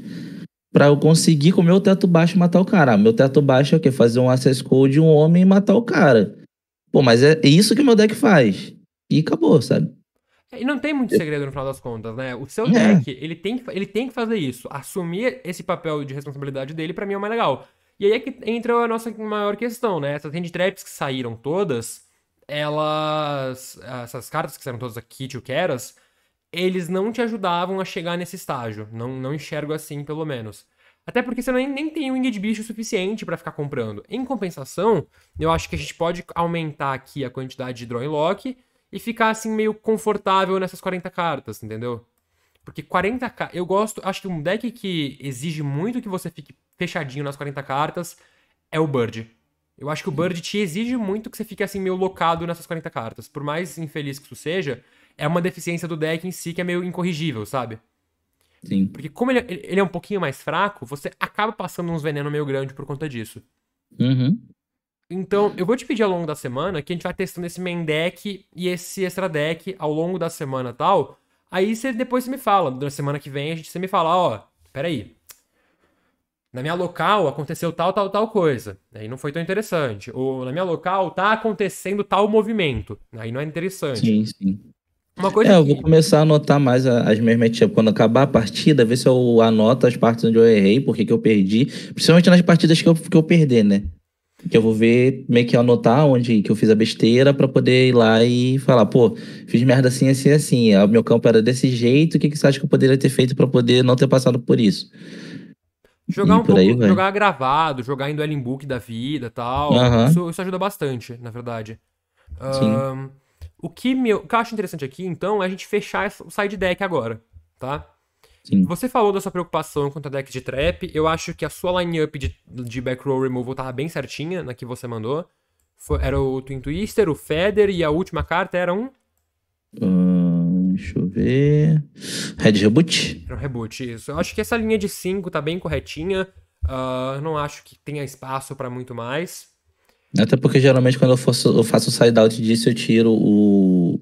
para eu conseguir com o meu teto baixo matar o cara. meu teto baixo é o quê? Fazer um access code, um homem e matar o cara. Pô, mas é isso que o meu deck faz. E acabou, sabe? É, e não tem muito é. segredo no final das contas, né? O seu é. deck, ele tem, que, ele tem que fazer isso. Assumir esse papel de responsabilidade dele, para mim, é o mais legal. E aí é que entra a nossa maior questão, né? Essas hand traps que saíram todas, elas. Essas cartas que saíram todas aqui, tio Keras, eles não te ajudavam a chegar nesse estágio. Não, não enxergo assim, pelo menos. Até porque você nem, nem tem wing de bicho suficiente para ficar comprando. Em compensação, eu acho que a gente pode aumentar aqui a quantidade de draw lock e ficar assim meio confortável nessas 40 cartas, entendeu? Porque 40 cartas. Eu gosto. Acho que um deck que exige muito que você fique fechadinho nas 40 cartas é o Bird. Eu acho que o uhum. Bird te exige muito que você fique assim meio locado nessas 40 cartas. Por mais infeliz que isso seja, é uma deficiência do deck em si que é meio incorrigível, sabe? Sim. Porque como ele, é, ele é um pouquinho mais fraco, você acaba passando uns venenos meio grande por conta disso. Uhum. Então, eu vou te pedir ao longo da semana que a gente vai testando esse main deck e esse extra deck ao longo da semana tal. Aí você depois você me fala, na semana que vem a gente você me fala, ó, peraí. Na minha local aconteceu tal, tal, tal coisa. Aí não foi tão interessante. Ou na minha local tá acontecendo tal movimento. Aí não é interessante. Sim, sim. Uma coisa é, que... eu vou começar a anotar mais as minhas matchups. Tipo, quando acabar a partida, ver se eu anoto as partes onde eu errei, porque que eu perdi. Principalmente nas partidas que eu, que eu perder, né? Que eu vou ver, meio que anotar onde que eu fiz a besteira para poder ir lá e falar, pô, fiz merda assim, assim, assim. É, o meu campo era desse jeito, o que, que você acha que eu poderia ter feito para poder não ter passado por isso? Jogar e um pouco, aí, jogar gravado, jogar em dueling book da vida tal. Isso, isso ajuda bastante, na verdade. Sim. Um... O que, me, o que eu acho interessante aqui, então, é a gente fechar o side deck agora, tá? Sim. Você falou da sua preocupação contra deck de trap. Eu acho que a sua lineup de, de back row removal tava bem certinha na que você mandou. Foi, era o Twin Twister, o feather e a última carta era um. deixa eu ver. Red Reboot? Era um reboot, isso. Eu acho que essa linha de 5 tá bem corretinha. Uh, não acho que tenha espaço para muito mais. Até porque geralmente quando eu, faço, eu faço side-out disso, eu tiro o,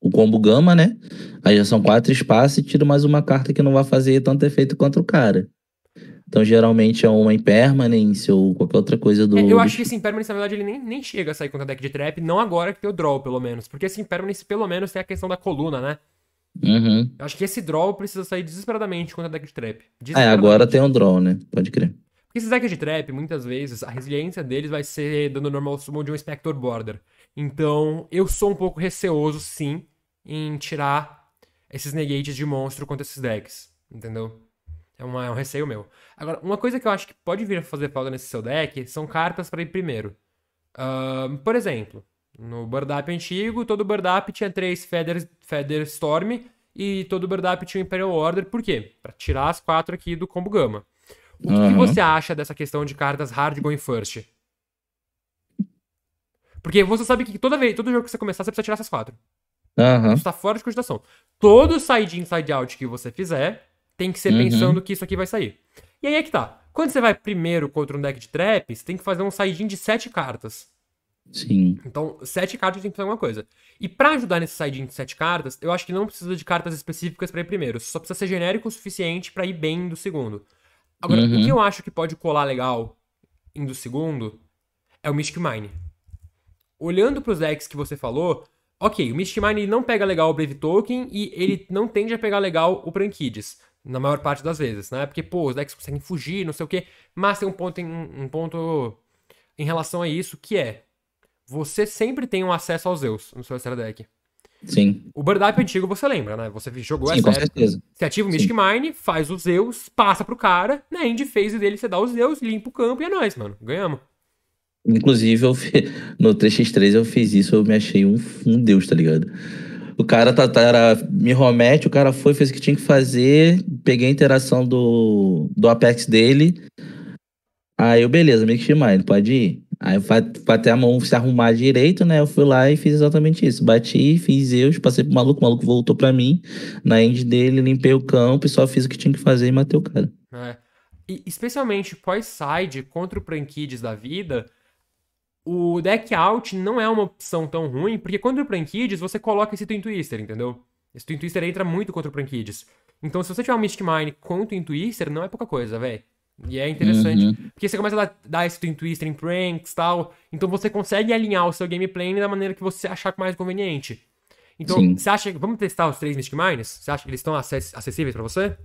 o combo gama, né? Aí já são quatro espaços e tiro mais uma carta que não vai fazer tanto efeito contra o cara. Então, geralmente é uma impermanence ou qualquer outra coisa do. É, eu acho que esse impermanence, na verdade, ele nem, nem chega a sair contra deck de trap, não agora que tem o draw, pelo menos. Porque esse impermanence, pelo menos, tem a questão da coluna, né? Uhum. Eu acho que esse draw precisa sair desesperadamente contra deck de trap. É, agora tem um draw, né? Pode crer. Porque esses decks é de trap, muitas vezes, a resiliência deles vai ser dando normal summon de um Spectre Border. Então, eu sou um pouco receoso, sim, em tirar esses negates de monstro contra esses decks. Entendeu? É, uma, é um receio meu. Agora, uma coisa que eu acho que pode vir a fazer falta nesse seu deck são cartas para ir primeiro. Uh, por exemplo, no Bird antigo, todo Bird tinha três Feather, Feather Storm e todo Bird tinha o Imperial Order. Por quê? Pra tirar as quatro aqui do combo Gama. O uhum. que você acha dessa questão de cartas hard going first? Porque você sabe que toda vez, todo jogo que você começar, você precisa tirar essas quatro. Uhum. Isso tá fora de cogitação. Todo side-in, side-out que você fizer, tem que ser uhum. pensando que isso aqui vai sair. E aí é que tá. Quando você vai primeiro contra um deck de trap, você tem que fazer um side-in de sete cartas. Sim. Então, sete cartas tem que fazer alguma coisa. E para ajudar nesse side-in de sete cartas, eu acho que não precisa de cartas específicas para ir primeiro. Só precisa ser genérico o suficiente para ir bem do segundo. Agora, uhum. o que uhum. eu acho que pode colar legal indo segundo é o Mystic Mine. Olhando para os decks que você falou, ok, o Mystic Mine não pega legal o Brave Token e ele não tende a pegar legal o Prankids, na maior parte das vezes, né? Porque, pô, os decks conseguem fugir, não sei o quê, mas tem um ponto em, um ponto em relação a isso que é você sempre tem um acesso aos Zeus no seu extra deck. Sim. O Bird antigo você lembra, né? Você jogou Sim, a com certeza. Você ativa o Mystic Mine, faz os Zeus, passa pro cara, na né? end phase dele você dá os Zeus, limpa o campo e é nóis, mano. Ganhamos. Inclusive, eu, no 3x3 eu fiz isso, eu me achei um, um deus, tá ligado? O cara tá, tá, era, me romete, o cara foi, fez o que tinha que fazer, peguei a interação do, do Apex dele. Aí eu, beleza, Mystic Mine, pode ir. Aí, pra, ter a mão se arrumar direito, né? Eu fui lá e fiz exatamente isso. Bati, fiz eu, passei pro maluco, o maluco voltou pra mim, na end dele, limpei o campo e só fiz o que tinha que fazer e matei o cara. É. E especialmente pós-side contra o Prankids da vida, o deck out não é uma opção tão ruim, porque contra o Prankids você coloca esse Twin Twister, entendeu? Esse Twin Twister entra muito contra o Prankids. Então se você tiver um Mystic Mine contra o Twin Twister, não é pouca coisa, velho. E é interessante. Uhum. Porque você começa a dar, dar esse twin twister em pranks e tal. Então você consegue alinhar o seu gameplay da maneira que você achar mais conveniente. Então, Sim. você acha que. Vamos testar os três Mystic Miners. Você acha que eles estão acess acessíveis para você?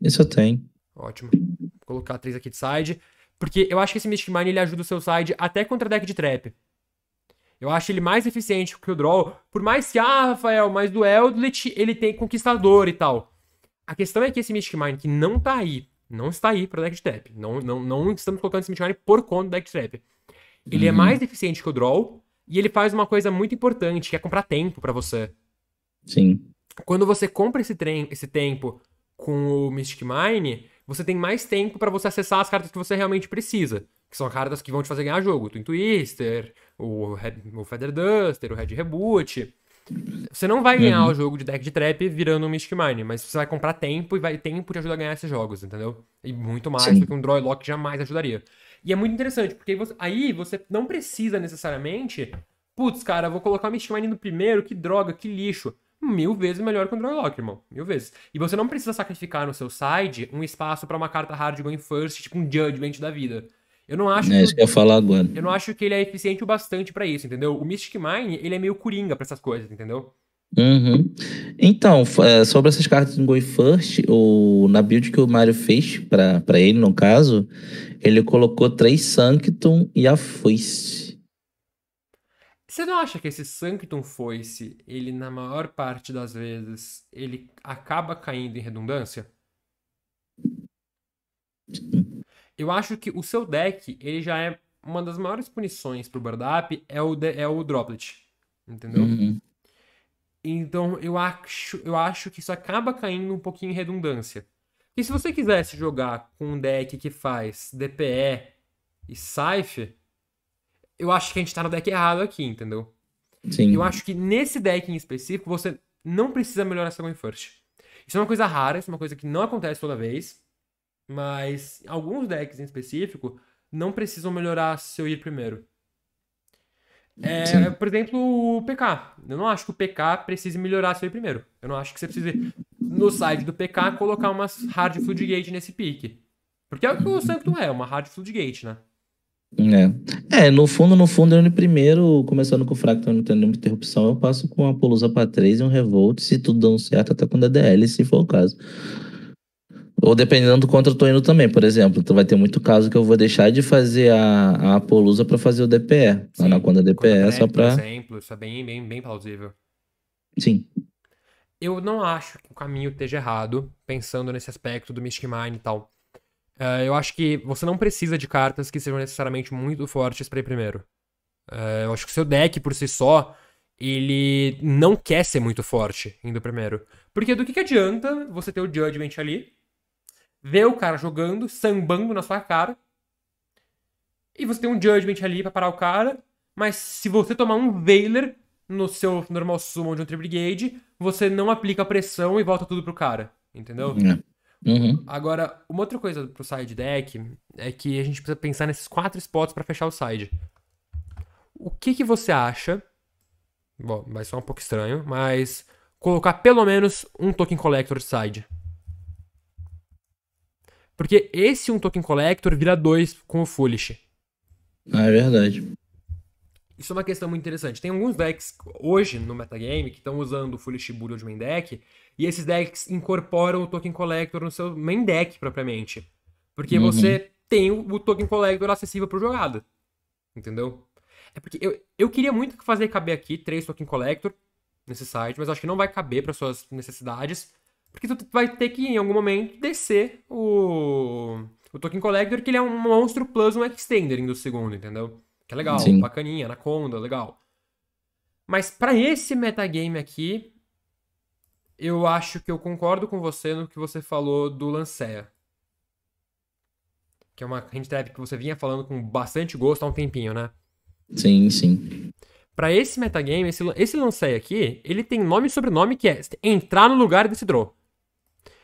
Isso eu tenho. Ótimo. Vou colocar três aqui de side. Porque eu acho que esse Mystic Mine ele ajuda o seu side até contra deck de trap. Eu acho ele mais eficiente que o Draw. Por mais que, ah, Rafael, mas do Eldritch ele tem Conquistador e tal. A questão é que esse Mystic Mine que não tá aí não está aí para deck trap. Não, não, não estamos colocando esse mine por conta do deck trap. Ele é uhum. é mais eficiente que o draw e ele faz uma coisa muito importante, que é comprar tempo para você. Sim. Quando você compra esse, trem, esse tempo com o Mystic Mine, você tem mais tempo para você acessar as cartas que você realmente precisa. Que são cartas que vão te fazer ganhar jogo. O Twin Twister, o, Red, o Feather Duster, o Red Reboot. Você não vai ganhar uhum. o jogo de deck de trap virando um Mystic Mine, mas você vai comprar tempo e vai tempo te ajudar a ganhar esses jogos, entendeu? E muito mais Sim. do que um Draw Lock jamais ajudaria. E é muito interessante, porque você, aí você não precisa necessariamente. Putz, cara, vou colocar o Mystic Mine no primeiro, que droga, que lixo. Mil vezes melhor que um Draw Lock, irmão. Mil vezes. E você não precisa sacrificar no seu side um espaço para uma carta hard going first, tipo um Judgment da vida. Eu não acho. É, isso que eu ia falar agora. Eu não acho que ele é eficiente o bastante para isso, entendeu? O Mystic Mine, ele é meio coringa para essas coisas, entendeu? Uhum. Então, é, sobre essas cartas do Going First, ou na build que o Mario fez para ele, no caso, ele colocou três Sanctum e a Foice. Você não acha que esse Sanctum Foice, ele na maior parte das vezes, ele acaba caindo em redundância? Sim. Eu acho que o seu deck, ele já é. Uma das maiores punições pro Bardap é o, de, é o Droplet. Entendeu? Uhum. Então eu acho, eu acho que isso acaba caindo um pouquinho em redundância. E se você quisesse jogar com um deck que faz DPE e Scythe, eu acho que a gente tá no deck errado aqui, entendeu? Sim. Eu acho que nesse deck em específico você não precisa melhorar seu Going First. Isso é uma coisa rara, isso é uma coisa que não acontece toda vez. Mas alguns decks em específico não precisam melhorar seu ir primeiro. É, por exemplo, o PK. Eu não acho que o PK precise melhorar seu ir primeiro. Eu não acho que você precise, no site do PK, colocar uma hard floodgate nesse pique. Porque é o que o Sanctum é, uma hard floodgate, né? É. é, no fundo, no fundo, ele primeiro, começando com o Fractal não tendo nenhuma interrupção, eu passo com uma Polusa pra 3 e um Revolt, se tudo dando certo, até com é DDL, se for o caso. Ou dependendo do quanto eu tô indo também, por exemplo. Então vai ter muito caso que eu vou deixar de fazer a, a Apolusa para fazer o DPE. Sim, a Anaconda DPE é só para. exemplo, isso é bem, bem, bem plausível. Sim. Eu não acho que o caminho esteja errado, pensando nesse aspecto do Mystic Mine e tal. Uh, eu acho que você não precisa de cartas que sejam necessariamente muito fortes para ir primeiro. Uh, eu acho que o seu deck por si só, ele não quer ser muito forte indo primeiro. Porque do que, que adianta você ter o Judgment ali, vê o cara jogando, sambando na sua cara. E você tem um Judgment ali pra parar o cara. Mas se você tomar um Veiler no seu normal summon de um Tri-Brigade, você não aplica pressão e volta tudo pro cara. Entendeu? É. Uhum. Agora, uma outra coisa pro side deck é que a gente precisa pensar nesses quatro spots para fechar o side. O que, que você acha? Bom, vai ser um pouco estranho, mas colocar pelo menos um token collector side. Porque esse um token collector vira dois com o Foolish. Ah, é verdade. Isso é uma questão muito interessante. Tem alguns decks hoje no metagame que estão usando o Foolish Burial de main deck, e esses decks incorporam o Token Collector no seu main deck propriamente. Porque uhum. você tem o Token Collector acessível para jogada. Entendeu? É porque eu, eu queria muito fazer caber aqui três Token Collector nesse site, mas acho que não vai caber para suas necessidades. Porque tu vai ter que, em algum momento, descer o, o Token Collector, que ele é um monstro plus um extender do segundo, entendeu? Que é legal, Sim. bacaninha, anaconda, legal. Mas para esse metagame aqui, eu acho que eu concordo com você no que você falou do Lancea. Que é uma hand trap que você vinha falando com bastante gosto há um tempinho, né? Sim, sim. Para esse metagame, esse, esse Lancei aqui, ele tem nome e sobrenome que é entrar no lugar desse draw.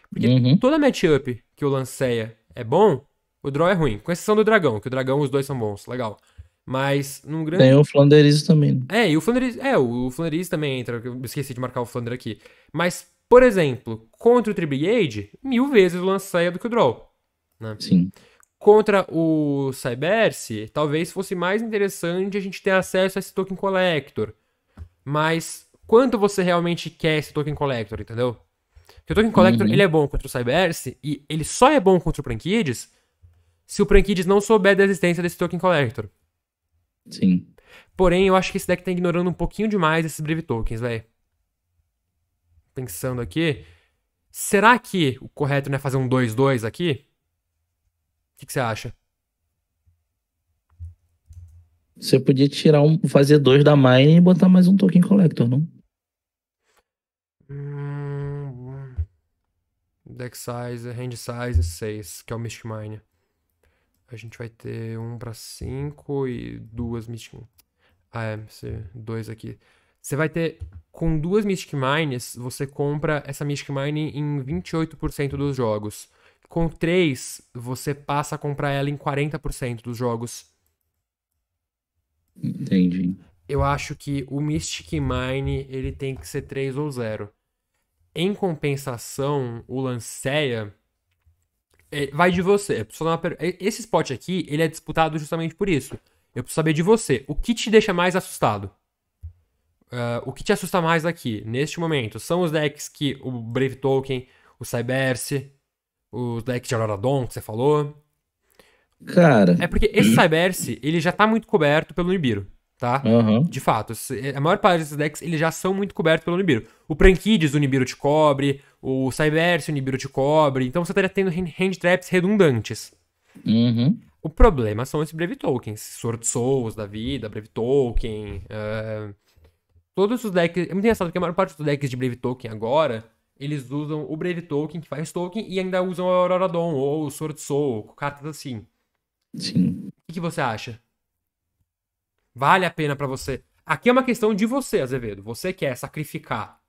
Porque uhum. toda matchup que o Lanceia é bom, o draw é ruim. Com exceção do dragão, que o dragão os dois são bons, legal. Mas num grande. Tem o Flanderiz também. É, e o Flanderiz. É, o Flanderiz também entra. Eu esqueci de marcar o Flander aqui. Mas, por exemplo, contra o Tribigade, mil vezes o Lanceia do que o draw. Né? Sim. Contra o Cyberse, talvez fosse mais interessante a gente ter acesso a esse token collector. Mas quanto você realmente quer esse token collector, entendeu? Porque o token collector uhum. ele é bom contra o Cyberse e ele só é bom contra o Prankids se o Prankids não souber da existência desse token collector. Sim. Porém, eu acho que esse deck tá ignorando um pouquinho demais esses breve tokens, velho. Pensando aqui, será que o correto não é fazer um 2-2 aqui? que, que você acha? Você podia tirar um, fazer dois da Mine e botar mais um token collector, não? Hum, deck size, hand size 6, que é o Mystic Mine. A gente vai ter um para 5 e duas Mystic. Ah, é, dois aqui. Você vai ter, com duas Mystic Mines, você compra essa Mystic Mine em 28% dos jogos. Com 3, você passa a comprar ela em 40% dos jogos. Entendi. Eu acho que o Mystic Mine ele tem que ser 3 ou 0. Em compensação, o Lanceia é, vai de você. Per... Esse spot aqui, ele é disputado justamente por isso. Eu preciso saber de você. O que te deixa mais assustado? Uh, o que te assusta mais aqui, neste momento? São os decks que o Brave Token, o Cyberse, os de Ectioraradon que você falou. Cara. É porque esse Cyberse, ele já tá muito coberto pelo Nibiru, tá? Uhum. De fato. A maior parte desses decks, eles já são muito cobertos pelo Nibiru. O Prankids, o Nibiru te cobre. O Cyberse, o Nibiru te cobre. Então você estaria tendo hand traps redundantes. Uhum. O problema são esses Brave Tokens. Sword Souls da vida, Brave Token. Uh... Todos os decks. É muito engraçado porque a maior parte dos decks de Brave Token agora eles usam o Brave Token, que faz token, e ainda usam o Aurora Dawn, ou o Sword Soul, cartas assim. Sim. O que, você acha? Vale a pena para você? Aqui é uma questão de você, Azevedo. Você quer sacrificar.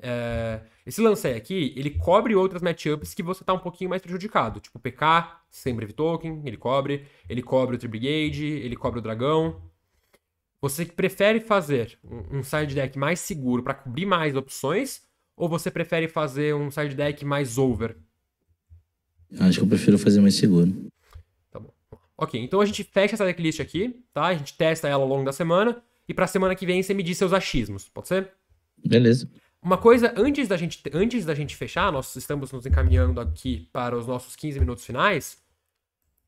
É... Esse lancei aqui, ele cobre outras matchups que você tá um pouquinho mais prejudicado. Tipo PK, sem Brave Token, ele cobre. Ele cobre o Tribrigade, ele cobre o Dragão. Você prefere fazer um side deck mais seguro para cobrir mais opções ou você prefere fazer um side deck mais over? Acho que eu prefiro fazer mais seguro. Tá bom. Ok, então a gente fecha essa decklist aqui, tá? A gente testa ela ao longo da semana. E pra semana que vem você me diz seus achismos, pode ser? Beleza. Uma coisa, antes da gente, antes da gente fechar, nós estamos nos encaminhando aqui para os nossos 15 minutos finais.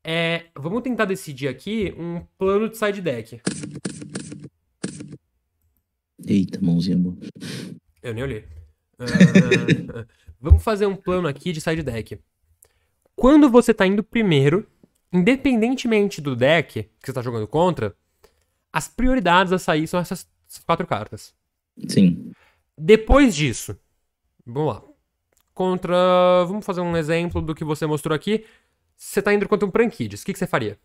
É, vamos tentar decidir aqui um plano de side deck. Eita, mãozinha boa. Eu nem olhei. Ah, vamos fazer um plano aqui de side deck. Quando você tá indo primeiro, independentemente do deck que você tá jogando contra, as prioridades a sair são essas quatro cartas. Sim. Depois disso, vamos lá. Contra. Vamos fazer um exemplo do que você mostrou aqui. Você tá indo contra um Prankids. O que, que você faria?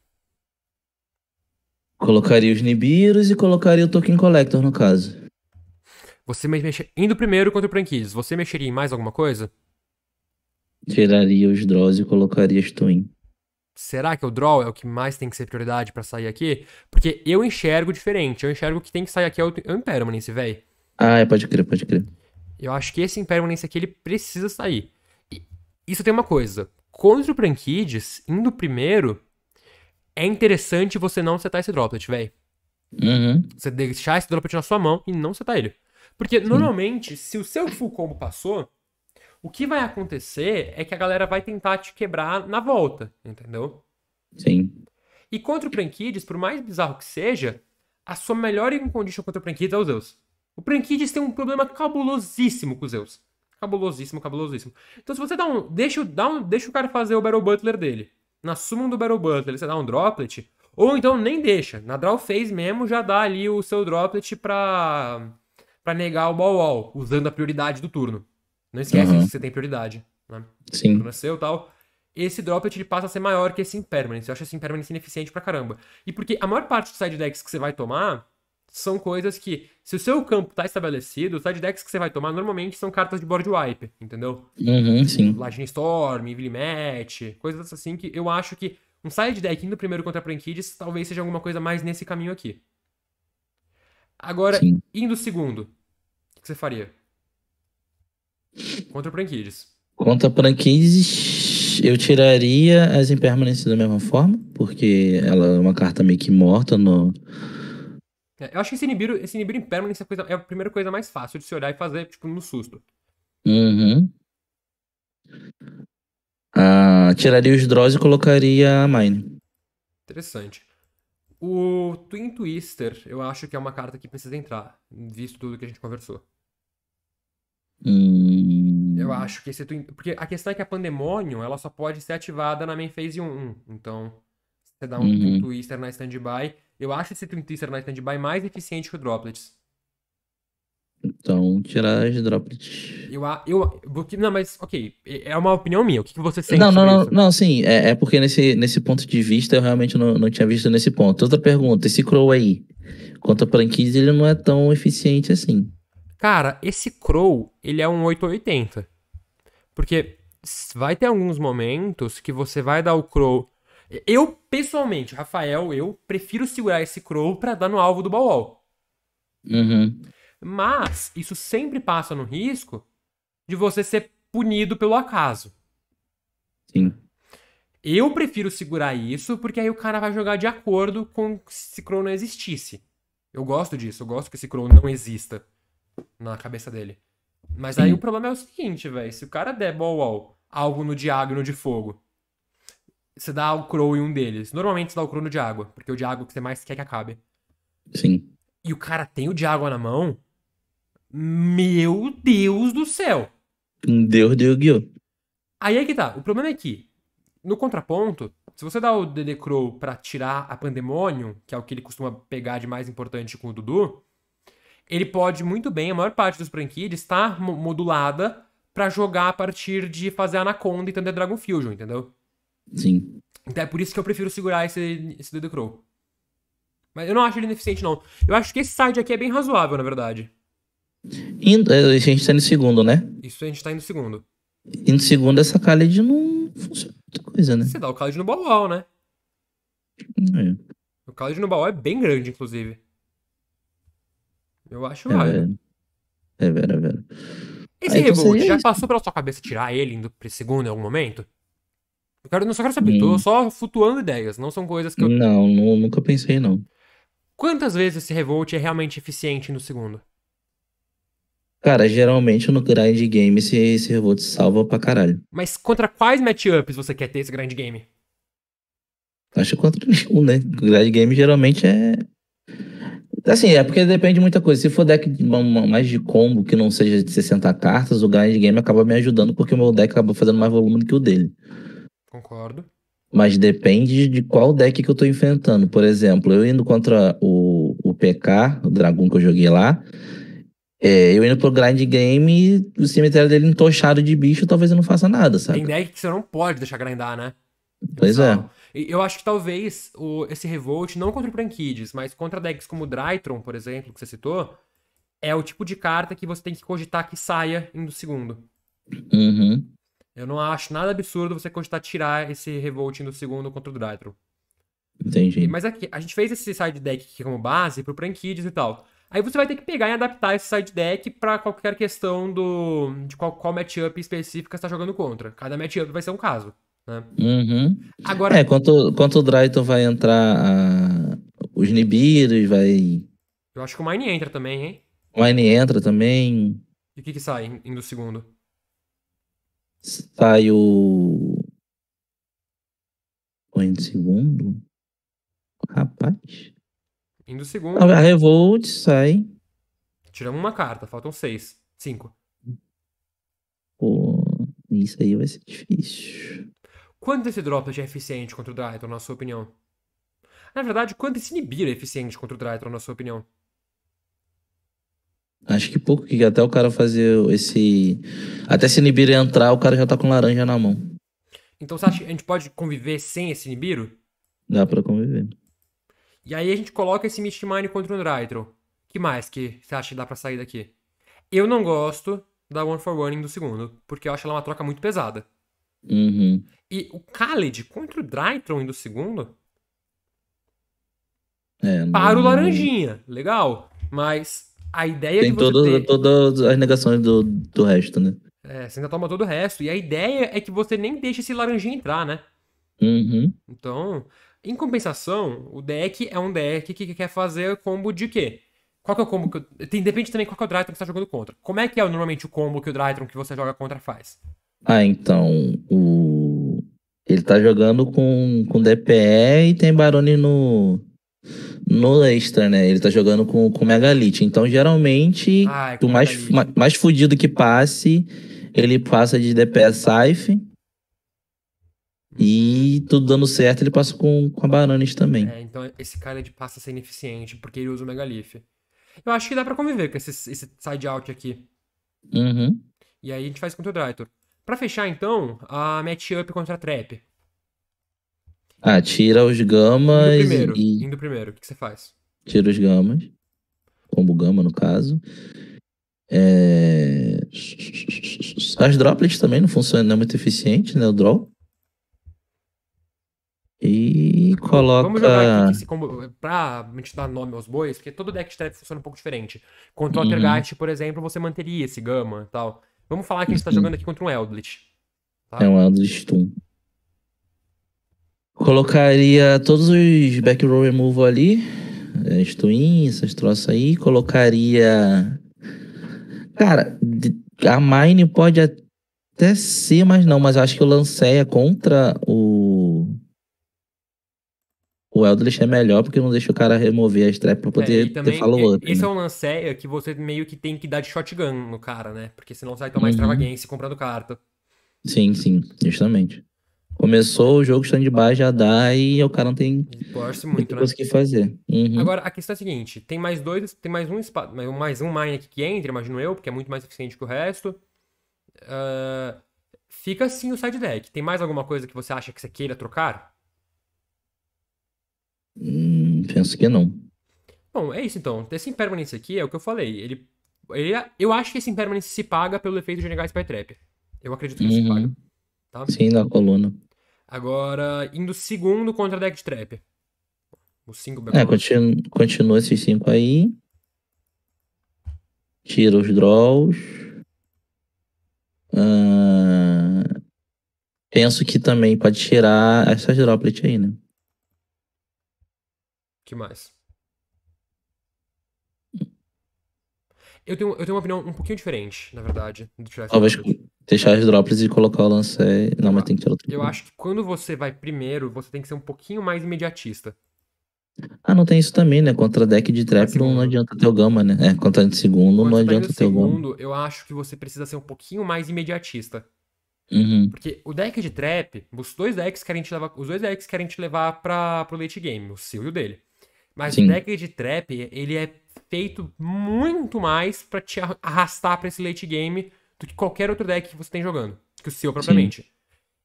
Colocaria os Nibiros e colocaria o Token Collector, no caso. Você mexe... indo primeiro contra o Prankids, você mexeria em mais alguma coisa? Tiraria os draws e colocaria Stuin. Será que o draw é o que mais tem que ser prioridade para sair aqui? Porque eu enxergo diferente. Eu enxergo que tem que sair aqui é o, é o Impermanence, velho. Ah, é, pode crer, pode crer. Eu acho que esse Impermanence aqui, ele precisa sair. E isso tem uma coisa. Contra o Prankids, indo primeiro, é interessante você não setar esse droplet, velho. Uhum. Você deixar esse droplet na sua mão e não setar ele. Porque Sim. normalmente, se o seu full combo passou, o que vai acontecer é que a galera vai tentar te quebrar na volta, entendeu? Sim. E contra o Prankids, por mais bizarro que seja, a sua melhor condition contra o Prankids é o Zeus. O Prankids tem um problema cabulosíssimo com o Zeus. Cabulosíssimo, cabulosíssimo. Então se você dá um. Deixa, dá um, deixa o cara fazer o Battle Butler dele. Na suma do Battle Butler, você dá um droplet. Ou então nem deixa. Na draw phase mesmo já dá ali o seu droplet pra para negar o ball wall, usando a prioridade do turno. Não esquece uhum. que você tem prioridade. Né? Sim. turno é seu tal. Esse droplet ele passa a ser maior que esse impermanence. Eu acho esse impermanence ineficiente pra caramba. E porque a maior parte dos side decks que você vai tomar são coisas que, se o seu campo tá estabelecido, os side decks que você vai tomar normalmente são cartas de board wipe, entendeu? Uhum, sim. Lightning Storm, Evil Match, coisas assim que eu acho que um side deck indo primeiro contra Prankids talvez seja alguma coisa mais nesse caminho aqui. Agora, Sim. indo segundo que você faria? Contra o Contra o eu tiraria as impermanências da mesma forma, porque ela é uma carta meio que morta no. É, eu acho que esse inibir, esse inibir impermanência é, coisa, é a primeira coisa mais fácil de se olhar e fazer, tipo, no susto. Uhum. Ah, tiraria os draws e colocaria a mine. Interessante. O Twin Twister, eu acho que é uma carta que precisa entrar, visto tudo que a gente conversou. Hum... Eu acho que esse Twin... Porque a questão é que a Pandemônio, ela só pode ser ativada na main phase 1. Então, você dá um uhum. Twin Twister na standby. Eu acho esse Twin Twister na standby mais eficiente que o Droplets. Então, tirar as droplets. Eu, eu, porque, não, mas, ok, é, é uma opinião minha. O que, que você sente? Não, não, não, não, sim. É, é, porque nesse, nesse ponto de vista eu realmente não, não tinha visto nesse ponto. Outra pergunta: esse Crow aí, quanto a franquias ele não é tão eficiente assim. Cara, esse Crow, ele é um 880. Porque vai ter alguns momentos que você vai dar o Crow. Eu, pessoalmente, Rafael, eu prefiro segurar esse Crow pra dar no alvo do Bawal. Uhum. Mas isso sempre passa no risco de você ser punido pelo acaso. Sim. Eu prefiro segurar isso, porque aí o cara vai jogar de acordo com se Crow não existisse. Eu gosto disso, eu gosto que esse Crow não exista na cabeça dele. Mas Sim. aí o problema é o seguinte, velho. Se o cara der ball wall, algo no diágono de fogo, você dá o Crow em um deles. Normalmente você dá o Crow no de água, porque é o de água que você mais quer que acabe. Sim. E o cara tem o de água na mão, meu Deus do céu! Deus deu guiou. Aí é que tá. O problema é que, no contraponto, se você dá o Dede Crow pra tirar a Pandemonium, que é o que ele costuma pegar de mais importante com o Dudu, ele pode muito bem, a maior parte dos Prankids está modulada para jogar a partir de fazer Anaconda e Thunder Dragon Fusion, entendeu? Sim. Então é por isso que eu prefiro segurar esse, esse Dede Crow. Mas eu não acho ele ineficiente, não. Eu acho que esse side aqui é bem razoável, na verdade. Indo, é, a gente tá indo segundo, né? Isso a gente tá indo segundo. Indo segundo, essa Khaled não funciona muita coisa, né? Você dá o Khaled no Bauau, né? É. O Khaled no Bauau é bem grande, inclusive. Eu acho é verdade É é Esse Aí, reboot então já isso. passou pela sua cabeça tirar ele indo segundo em algum momento? Eu, quero, eu só quero saber, hum. tô só flutuando ideias, não são coisas que eu. Não, não nunca pensei, não. Quantas vezes esse revolt é realmente eficiente no segundo? Cara, geralmente no grind game esse, esse revolt salva pra caralho. Mas contra quais matchups você quer ter esse grind game? Acho contra nenhum, né? Grind game geralmente é. Assim, é porque depende de muita coisa. Se for deck mais de combo, que não seja de 60 cartas, o grind game acaba me ajudando porque o meu deck acaba fazendo mais volume do que o dele. Concordo. Mas depende de qual deck que eu tô enfrentando. Por exemplo, eu indo contra o, o PK, o dragão que eu joguei lá. É, eu indo pro grind game, o cemitério dele entochado de bicho, talvez eu não faça nada, sabe? Tem deck que você não pode deixar grindar, né? Pois é. Então, eu acho que talvez o, esse Revolt, não contra o Prankids, mas contra decks como o Drytron, por exemplo, que você citou, é o tipo de carta que você tem que cogitar que saia indo segundo. Uhum. Eu não acho nada absurdo você cogitar tirar esse Revolt indo segundo contra o Drytron. Entendi. Mas aqui, a gente fez esse side deck aqui como base pro Prankids e tal. Aí você vai ter que pegar e adaptar esse side deck para qualquer questão do de qual, qual matchup específica você tá jogando contra. Cada matchup vai ser um caso. Né? Uhum. Agora... É, quanto, quanto o Drayton vai entrar os Nibiru vai. Eu acho que o Mine entra também, hein? O Mine entra também. E o que, que sai do segundo? Sai o. Põe no segundo? Rapaz. Indo segundo. A Revolt sai. Tiramos uma carta, faltam seis. Cinco. Pô, isso aí vai ser difícil. Quanto esse drop é eficiente contra o Drytron, na sua opinião? Na verdade, quanto esse inibir é eficiente contra o Drytron, na sua opinião? Acho que pouco, que até o cara fazer esse. Até se inibir entrar, o cara já tá com laranja na mão. Então você acha que a gente pode conviver sem esse Nibiru? Dá pra conviver. E aí a gente coloca esse Mishimine contra o Drytro. que mais que você acha que dá pra sair daqui? Eu não gosto da One for One do segundo, porque eu acho ela uma troca muito pesada. Uhum. E o Khaled contra o Drytron do segundo. É, não... Para o Laranjinha, legal. Mas a ideia Tem de você. Tem ter... todas as negações do, do resto, né? É, você ainda toma todo o resto. E a ideia é que você nem deixa esse Laranjinha entrar, né? Uhum. Então, em compensação, o deck é um deck que quer fazer combo de quê? Qual que é o combo que eu... Tem, depende também qual que é o Drytron que você tá jogando contra. Como é que é normalmente o combo que o Drytron que você joga contra faz? Ah, então, o... Ele tá jogando com, com DPE e tem Barone no, no extra, né? Ele tá jogando com, com Megalith. Então, geralmente, ah, é o mais, mais, mais fudido que passe, ele passa de DPE Scythe e tudo dando certo, ele passa com, com a bananas também. É, então esse cara ele passa a ser ineficiente, porque ele usa o Megalith. Eu acho que dá pra conviver com esse, esse side-out aqui. Uhum. E aí a gente faz contra o Draitor. Pra fechar, então, a matchup contra a Trap. Ah, tira os gamas. Indo primeiro. E... Indo primeiro, o que, que você faz? Tira os gamas. Combo gama, no caso. É... As droplets também não funcionam, não é muito eficiente, né? O draw. E coloca. Vamos jogar aqui esse pra a gente dar nome aos bois, porque todo deck de trap funciona um pouco diferente. Contra o uhum. Altergeist, por exemplo, você manteria esse Gama e tal. Vamos falar que a gente tá uhum. jogando aqui contra um Eldritch. Tá? É um Eldritch Toon. Colocaria todos os back row removal ali. As twins, essas troças aí. Colocaria. Cara, a Mine pode até ser, mas não. Mas acho que o Lanceia contra o o Eldritch é melhor porque não deixa o cara remover a strap pra é, poder é, também, ter follow-up. Esse né? é um lance é, é que você meio que tem que dar de shotgun no cara, né? Porque senão você vai tomar uhum. extravagância comprando carta. Sim, sim, justamente. Começou o jogo stand-by, já dá e o cara não tem Torce muito, né? que fazer. Uhum. Agora, a questão é a seguinte: tem mais dois, tem mais um espaço, mais um mine aqui que entra, imagino eu, porque é muito mais eficiente que o resto. Uh, fica assim o side deck. Tem mais alguma coisa que você acha que você queira trocar? Hum, penso que não. Bom, é isso então. Esse Impermanence aqui é o que eu falei. Ele, ele, eu acho que esse Impermanence se paga pelo efeito de negar Spy Trap. Eu acredito que uhum. se paga. Tá? Sim, na coluna. Agora, indo segundo contra Deck Trap. Os cinco É, continu, continua esses cinco aí. Tira os draws. Uh, penso que também pode tirar essas droplets aí, né? que mais? Eu tenho, eu tenho uma opinião um pouquinho diferente, na verdade, do Talvez deixar as drops e colocar o lance. Não, ah, mas tem que tirar outro. Eu acho que quando você vai primeiro, você tem que ser um pouquinho mais imediatista. Ah, não tem isso também, né? Contra deck de trap não, não adianta ter o gama, né? É, contra de segundo Quando não adianta ter o gama. Eu acho que você precisa ser um pouquinho mais imediatista. Uhum. Porque o deck de trap, os dois decks querem te levar, os dois decks querem te levar para pro late game, o seu e o dele. Mas Sim. o de Trap, ele é feito muito mais para te arrastar para esse late game do que qualquer outro deck que você tem jogando, que o seu propriamente. Sim.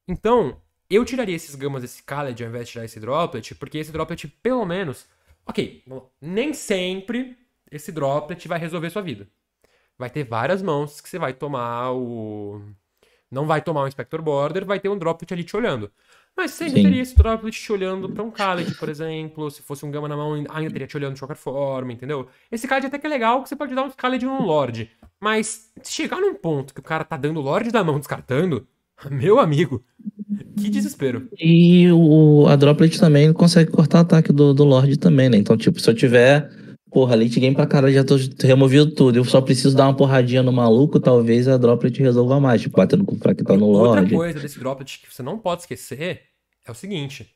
Então, eu tiraria esses gamas desse Khaled ao invés de tirar esse Droplet, porque esse Droplet, pelo menos, ok, nem sempre esse Droplet vai resolver sua vida. Vai ter várias mãos que você vai tomar o. Não vai tomar um Inspector Border, vai ter um Droplet ali te olhando. Mas sempre teria esse droplet te olhando para um Khaled, por exemplo. Se fosse um Gama na mão, ainda teria te olhando de qualquer forma, entendeu? Esse Khaled até que é legal, que você pode dar um Khaled num Lorde. Mas se chegar num ponto que o cara tá dando Lorde da mão descartando, meu amigo, que desespero. E o, a droplet também consegue cortar o ataque do, do Lorde também, né? Então, tipo, se eu tiver Porra, late game pra cara, já tô removido tudo. Eu só preciso dar uma porradinha no maluco, talvez a droplet resolva mais, tipo, batendo com o fractal tá no Outra Lorde. Outra coisa desse droplet que você não pode esquecer é o seguinte: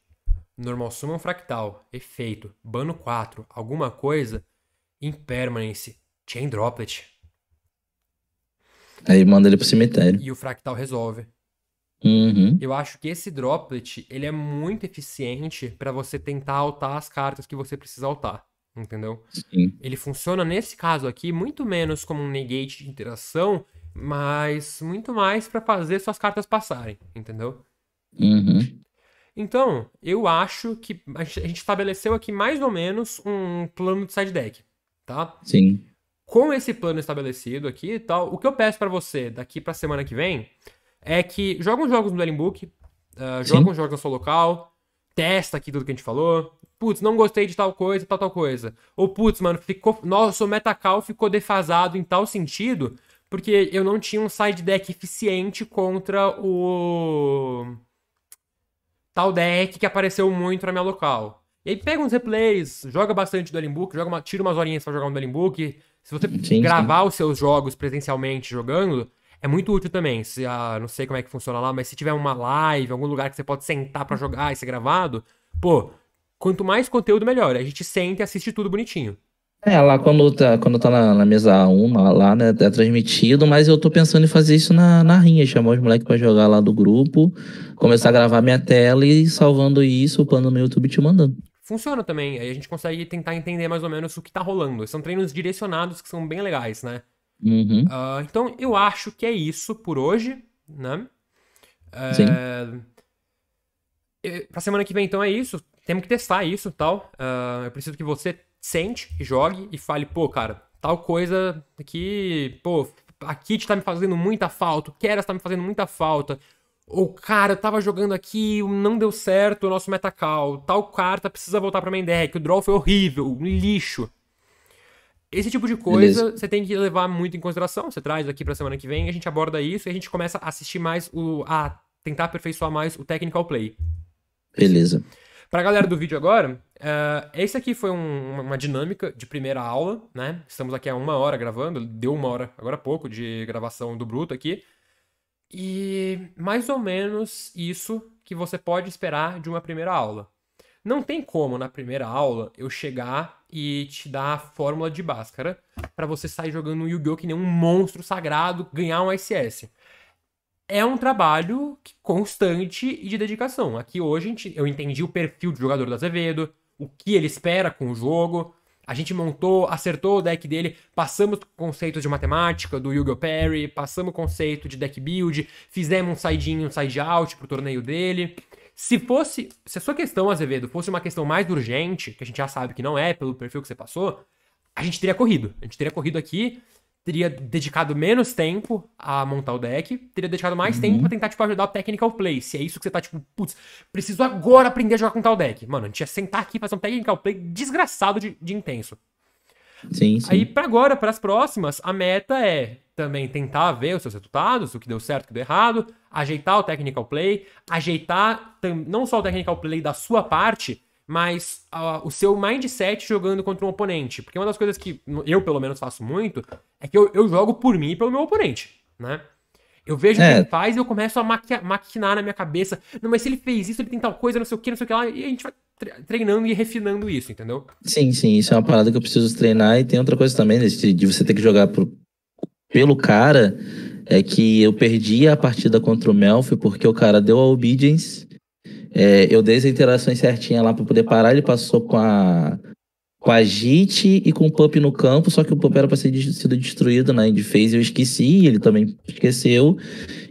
normal summon fractal, efeito, bano 4, alguma coisa, impermanence, chain droplet. Aí manda ele pro cemitério. E o fractal resolve. Uhum. Eu acho que esse droplet ele é muito eficiente para você tentar altar as cartas que você precisa altar entendeu? Sim. Ele funciona nesse caso aqui muito menos como um negate de interação, mas muito mais para fazer suas cartas passarem, entendeu? Uhum. Então, eu acho que a gente estabeleceu aqui mais ou menos um plano de side deck, tá? Sim. Com esse plano estabelecido aqui e tal, o que eu peço para você daqui para semana que vem é que joga os jogos no Dueling Book, uh, joga os jogos no seu local, testa aqui tudo que a gente falou, putz, não gostei de tal coisa, tal, tal coisa. Ou, putz, mano, ficou, nosso metacal ficou defasado em tal sentido, porque eu não tinha um side deck eficiente contra o tal deck que apareceu muito na minha local. E aí pega uns replays, joga bastante do Book, joga uma, tira umas horinhas pra jogar um Dueling Book. Se você sim, gravar sim. os seus jogos presencialmente jogando, é muito útil também. Se, ah, não sei como é que funciona lá, mas se tiver uma live, algum lugar que você pode sentar para jogar e ser gravado, pô, quanto mais conteúdo, melhor. A gente senta e assiste tudo bonitinho. É, lá quando tá, quando tá na, na mesa 1, lá, né, é transmitido, mas eu tô pensando em fazer isso na, na rinha, chamar os moleques pra jogar lá do grupo, começar a gravar minha tela e salvando isso, upando no YouTube e te mandando. Funciona também, aí a gente consegue tentar entender mais ou menos o que tá rolando. São treinos direcionados que são bem legais, né? Uhum. Uh, então eu acho que é isso por hoje, né? É... Sim. Eh, pra semana que vem, então, é isso temos que testar isso tal. Uh, eu preciso que você sente, jogue e fale, pô, cara, tal coisa aqui, pô, a Kit tá me fazendo muita falta, o Keras tá me fazendo muita falta. Ou, cara, eu tava jogando aqui, não deu certo o nosso metacal, tal carta precisa voltar pra main deck, o draw foi horrível, um lixo. Esse tipo de coisa Beleza. você tem que levar muito em consideração. Você traz aqui pra semana que vem, a gente aborda isso e a gente começa a assistir mais o. a tentar aperfeiçoar mais o technical play. Beleza. Pra galera do vídeo agora, uh, esse aqui foi um, uma dinâmica de primeira aula, né? Estamos aqui há uma hora gravando, deu uma hora agora há pouco de gravação do Bruto aqui. E mais ou menos isso que você pode esperar de uma primeira aula. Não tem como na primeira aula eu chegar e te dar a fórmula de Bhaskara para você sair jogando Yu-Gi-Oh! que nem um monstro sagrado, ganhar um ICS é um trabalho constante e de dedicação. Aqui hoje eu entendi o perfil do jogador do Azevedo, o que ele espera com o jogo. A gente montou, acertou o deck dele, passamos conceitos de matemática do Yu-Gi-Oh! Perry, passamos conceito de deck build, fizemos um side-in, um side-out pro torneio dele. Se fosse, se a sua questão, Azevedo, fosse uma questão mais urgente, que a gente já sabe que não é pelo perfil que você passou, a gente teria corrido. A gente teria corrido aqui teria dedicado menos tempo a montar o deck, teria dedicado mais uhum. tempo pra tentar, tipo, ajudar o technical play. Se é isso que você tá, tipo, putz, preciso agora aprender a jogar com tal deck. Mano, a gente ia sentar aqui e fazer um technical play desgraçado de, de intenso. Sim, sim. Aí, para agora, para as próximas, a meta é também tentar ver os seus resultados, o que deu certo, o que deu errado, ajeitar o technical play, ajeitar não só o technical play da sua parte, mas uh, o seu mindset jogando contra um oponente. Porque uma das coisas que eu, pelo menos, faço muito é que eu, eu jogo por mim e pelo meu oponente, né? Eu vejo é. o que é. ele faz e eu começo a maqui maquinar na minha cabeça. Não, mas se ele fez isso, ele tem tal coisa, não sei o que, não sei o que lá. E a gente vai treinando e refinando isso, entendeu? Sim, sim. Isso é uma parada que eu preciso treinar. E tem outra coisa também, né, de você ter que jogar pelo cara. É que eu perdi a partida contra o Melfi porque o cara deu a obedience é, eu dei as interações certinhas lá para poder parar, ele passou com a com a JIT e com o Pup no campo, só que o Pup era para ser de, sido destruído na né? e eu esqueci, ele também esqueceu.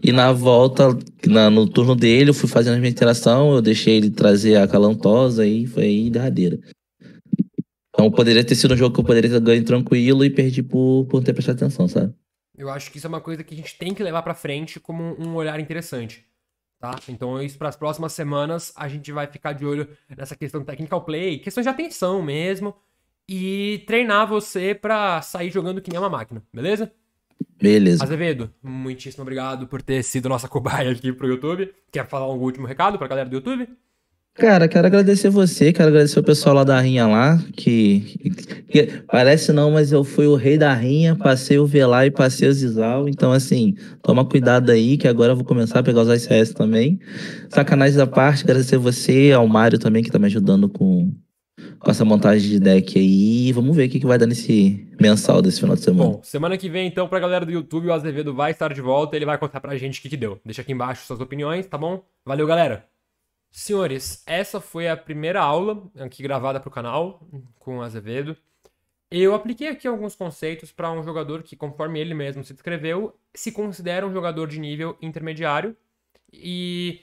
E na volta, na, no turno dele, eu fui fazendo a minha interação, eu deixei ele trazer a Calantosa e foi aí derradeira. Então poderia ter sido um jogo que eu poderia ter ganho tranquilo e perdi por, por não ter prestado atenção, sabe? Eu acho que isso é uma coisa que a gente tem que levar para frente como um olhar interessante. Tá? Então, isso para as próximas semanas, a gente vai ficar de olho nessa questão technical play, questão de atenção mesmo, e treinar você para sair jogando que nem uma máquina, beleza? Beleza. Azevedo, muitíssimo obrigado por ter sido nossa cobaia aqui pro YouTube. Quer falar um último recado para a galera do YouTube? Cara, quero agradecer você, quero agradecer o pessoal lá da Rinha lá, que, que parece não, mas eu fui o rei da Rinha, passei o Velar e passei o Zizal, então assim, toma cuidado aí, que agora eu vou começar a pegar os ICS também. Sacanagem da parte, agradecer você, ao Mário também, que tá me ajudando com, com essa montagem de deck aí, vamos ver o que, que vai dar nesse mensal desse final de semana. Bom, semana que vem então, pra galera do YouTube, o Azevedo vai estar de volta, ele vai contar pra gente o que que deu. Deixa aqui embaixo suas opiniões, tá bom? Valeu, galera! Senhores, essa foi a primeira aula aqui gravada para o canal com o Azevedo. Eu apliquei aqui alguns conceitos para um jogador que, conforme ele mesmo se descreveu, se considera um jogador de nível intermediário e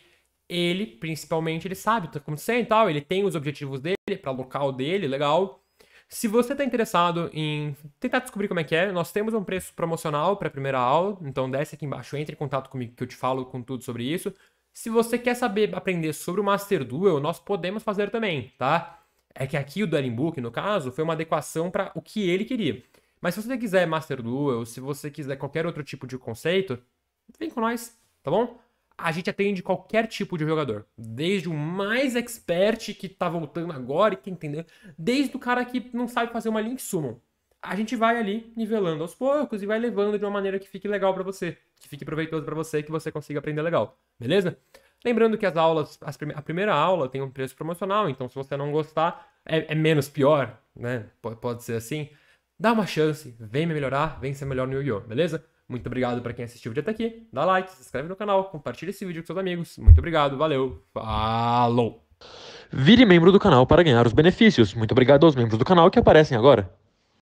ele, principalmente, ele sabe o que está acontecendo e tal, ele tem os objetivos dele, para local dele, legal. Se você está interessado em tentar descobrir como é que é, nós temos um preço promocional para a primeira aula, então desce aqui embaixo, entre em contato comigo que eu te falo com tudo sobre isso. Se você quer saber, aprender sobre o Master Duel, nós podemos fazer também, tá? É que aqui o Dueling Book, no caso, foi uma adequação para o que ele queria. Mas se você quiser Master Duel, se você quiser qualquer outro tipo de conceito, vem com nós, tá bom? A gente atende qualquer tipo de jogador. Desde o mais expert que tá voltando agora e que entendeu, desde o cara que não sabe fazer uma Link Summon a gente vai ali nivelando aos poucos e vai levando de uma maneira que fique legal para você, que fique proveitoso para você, e que você consiga aprender legal, beleza? Lembrando que as aulas, as prime a primeira aula tem um preço promocional, então se você não gostar, é, é menos pior, né? P pode ser assim. Dá uma chance, vem me melhorar, vem ser melhor no Yu-Gi-Oh, beleza? Muito obrigado para quem assistiu o vídeo até aqui. Dá like, se inscreve no canal, compartilha esse vídeo com seus amigos. Muito obrigado, valeu, falou! Vire membro do canal para ganhar os benefícios. Muito obrigado aos membros do canal que aparecem agora.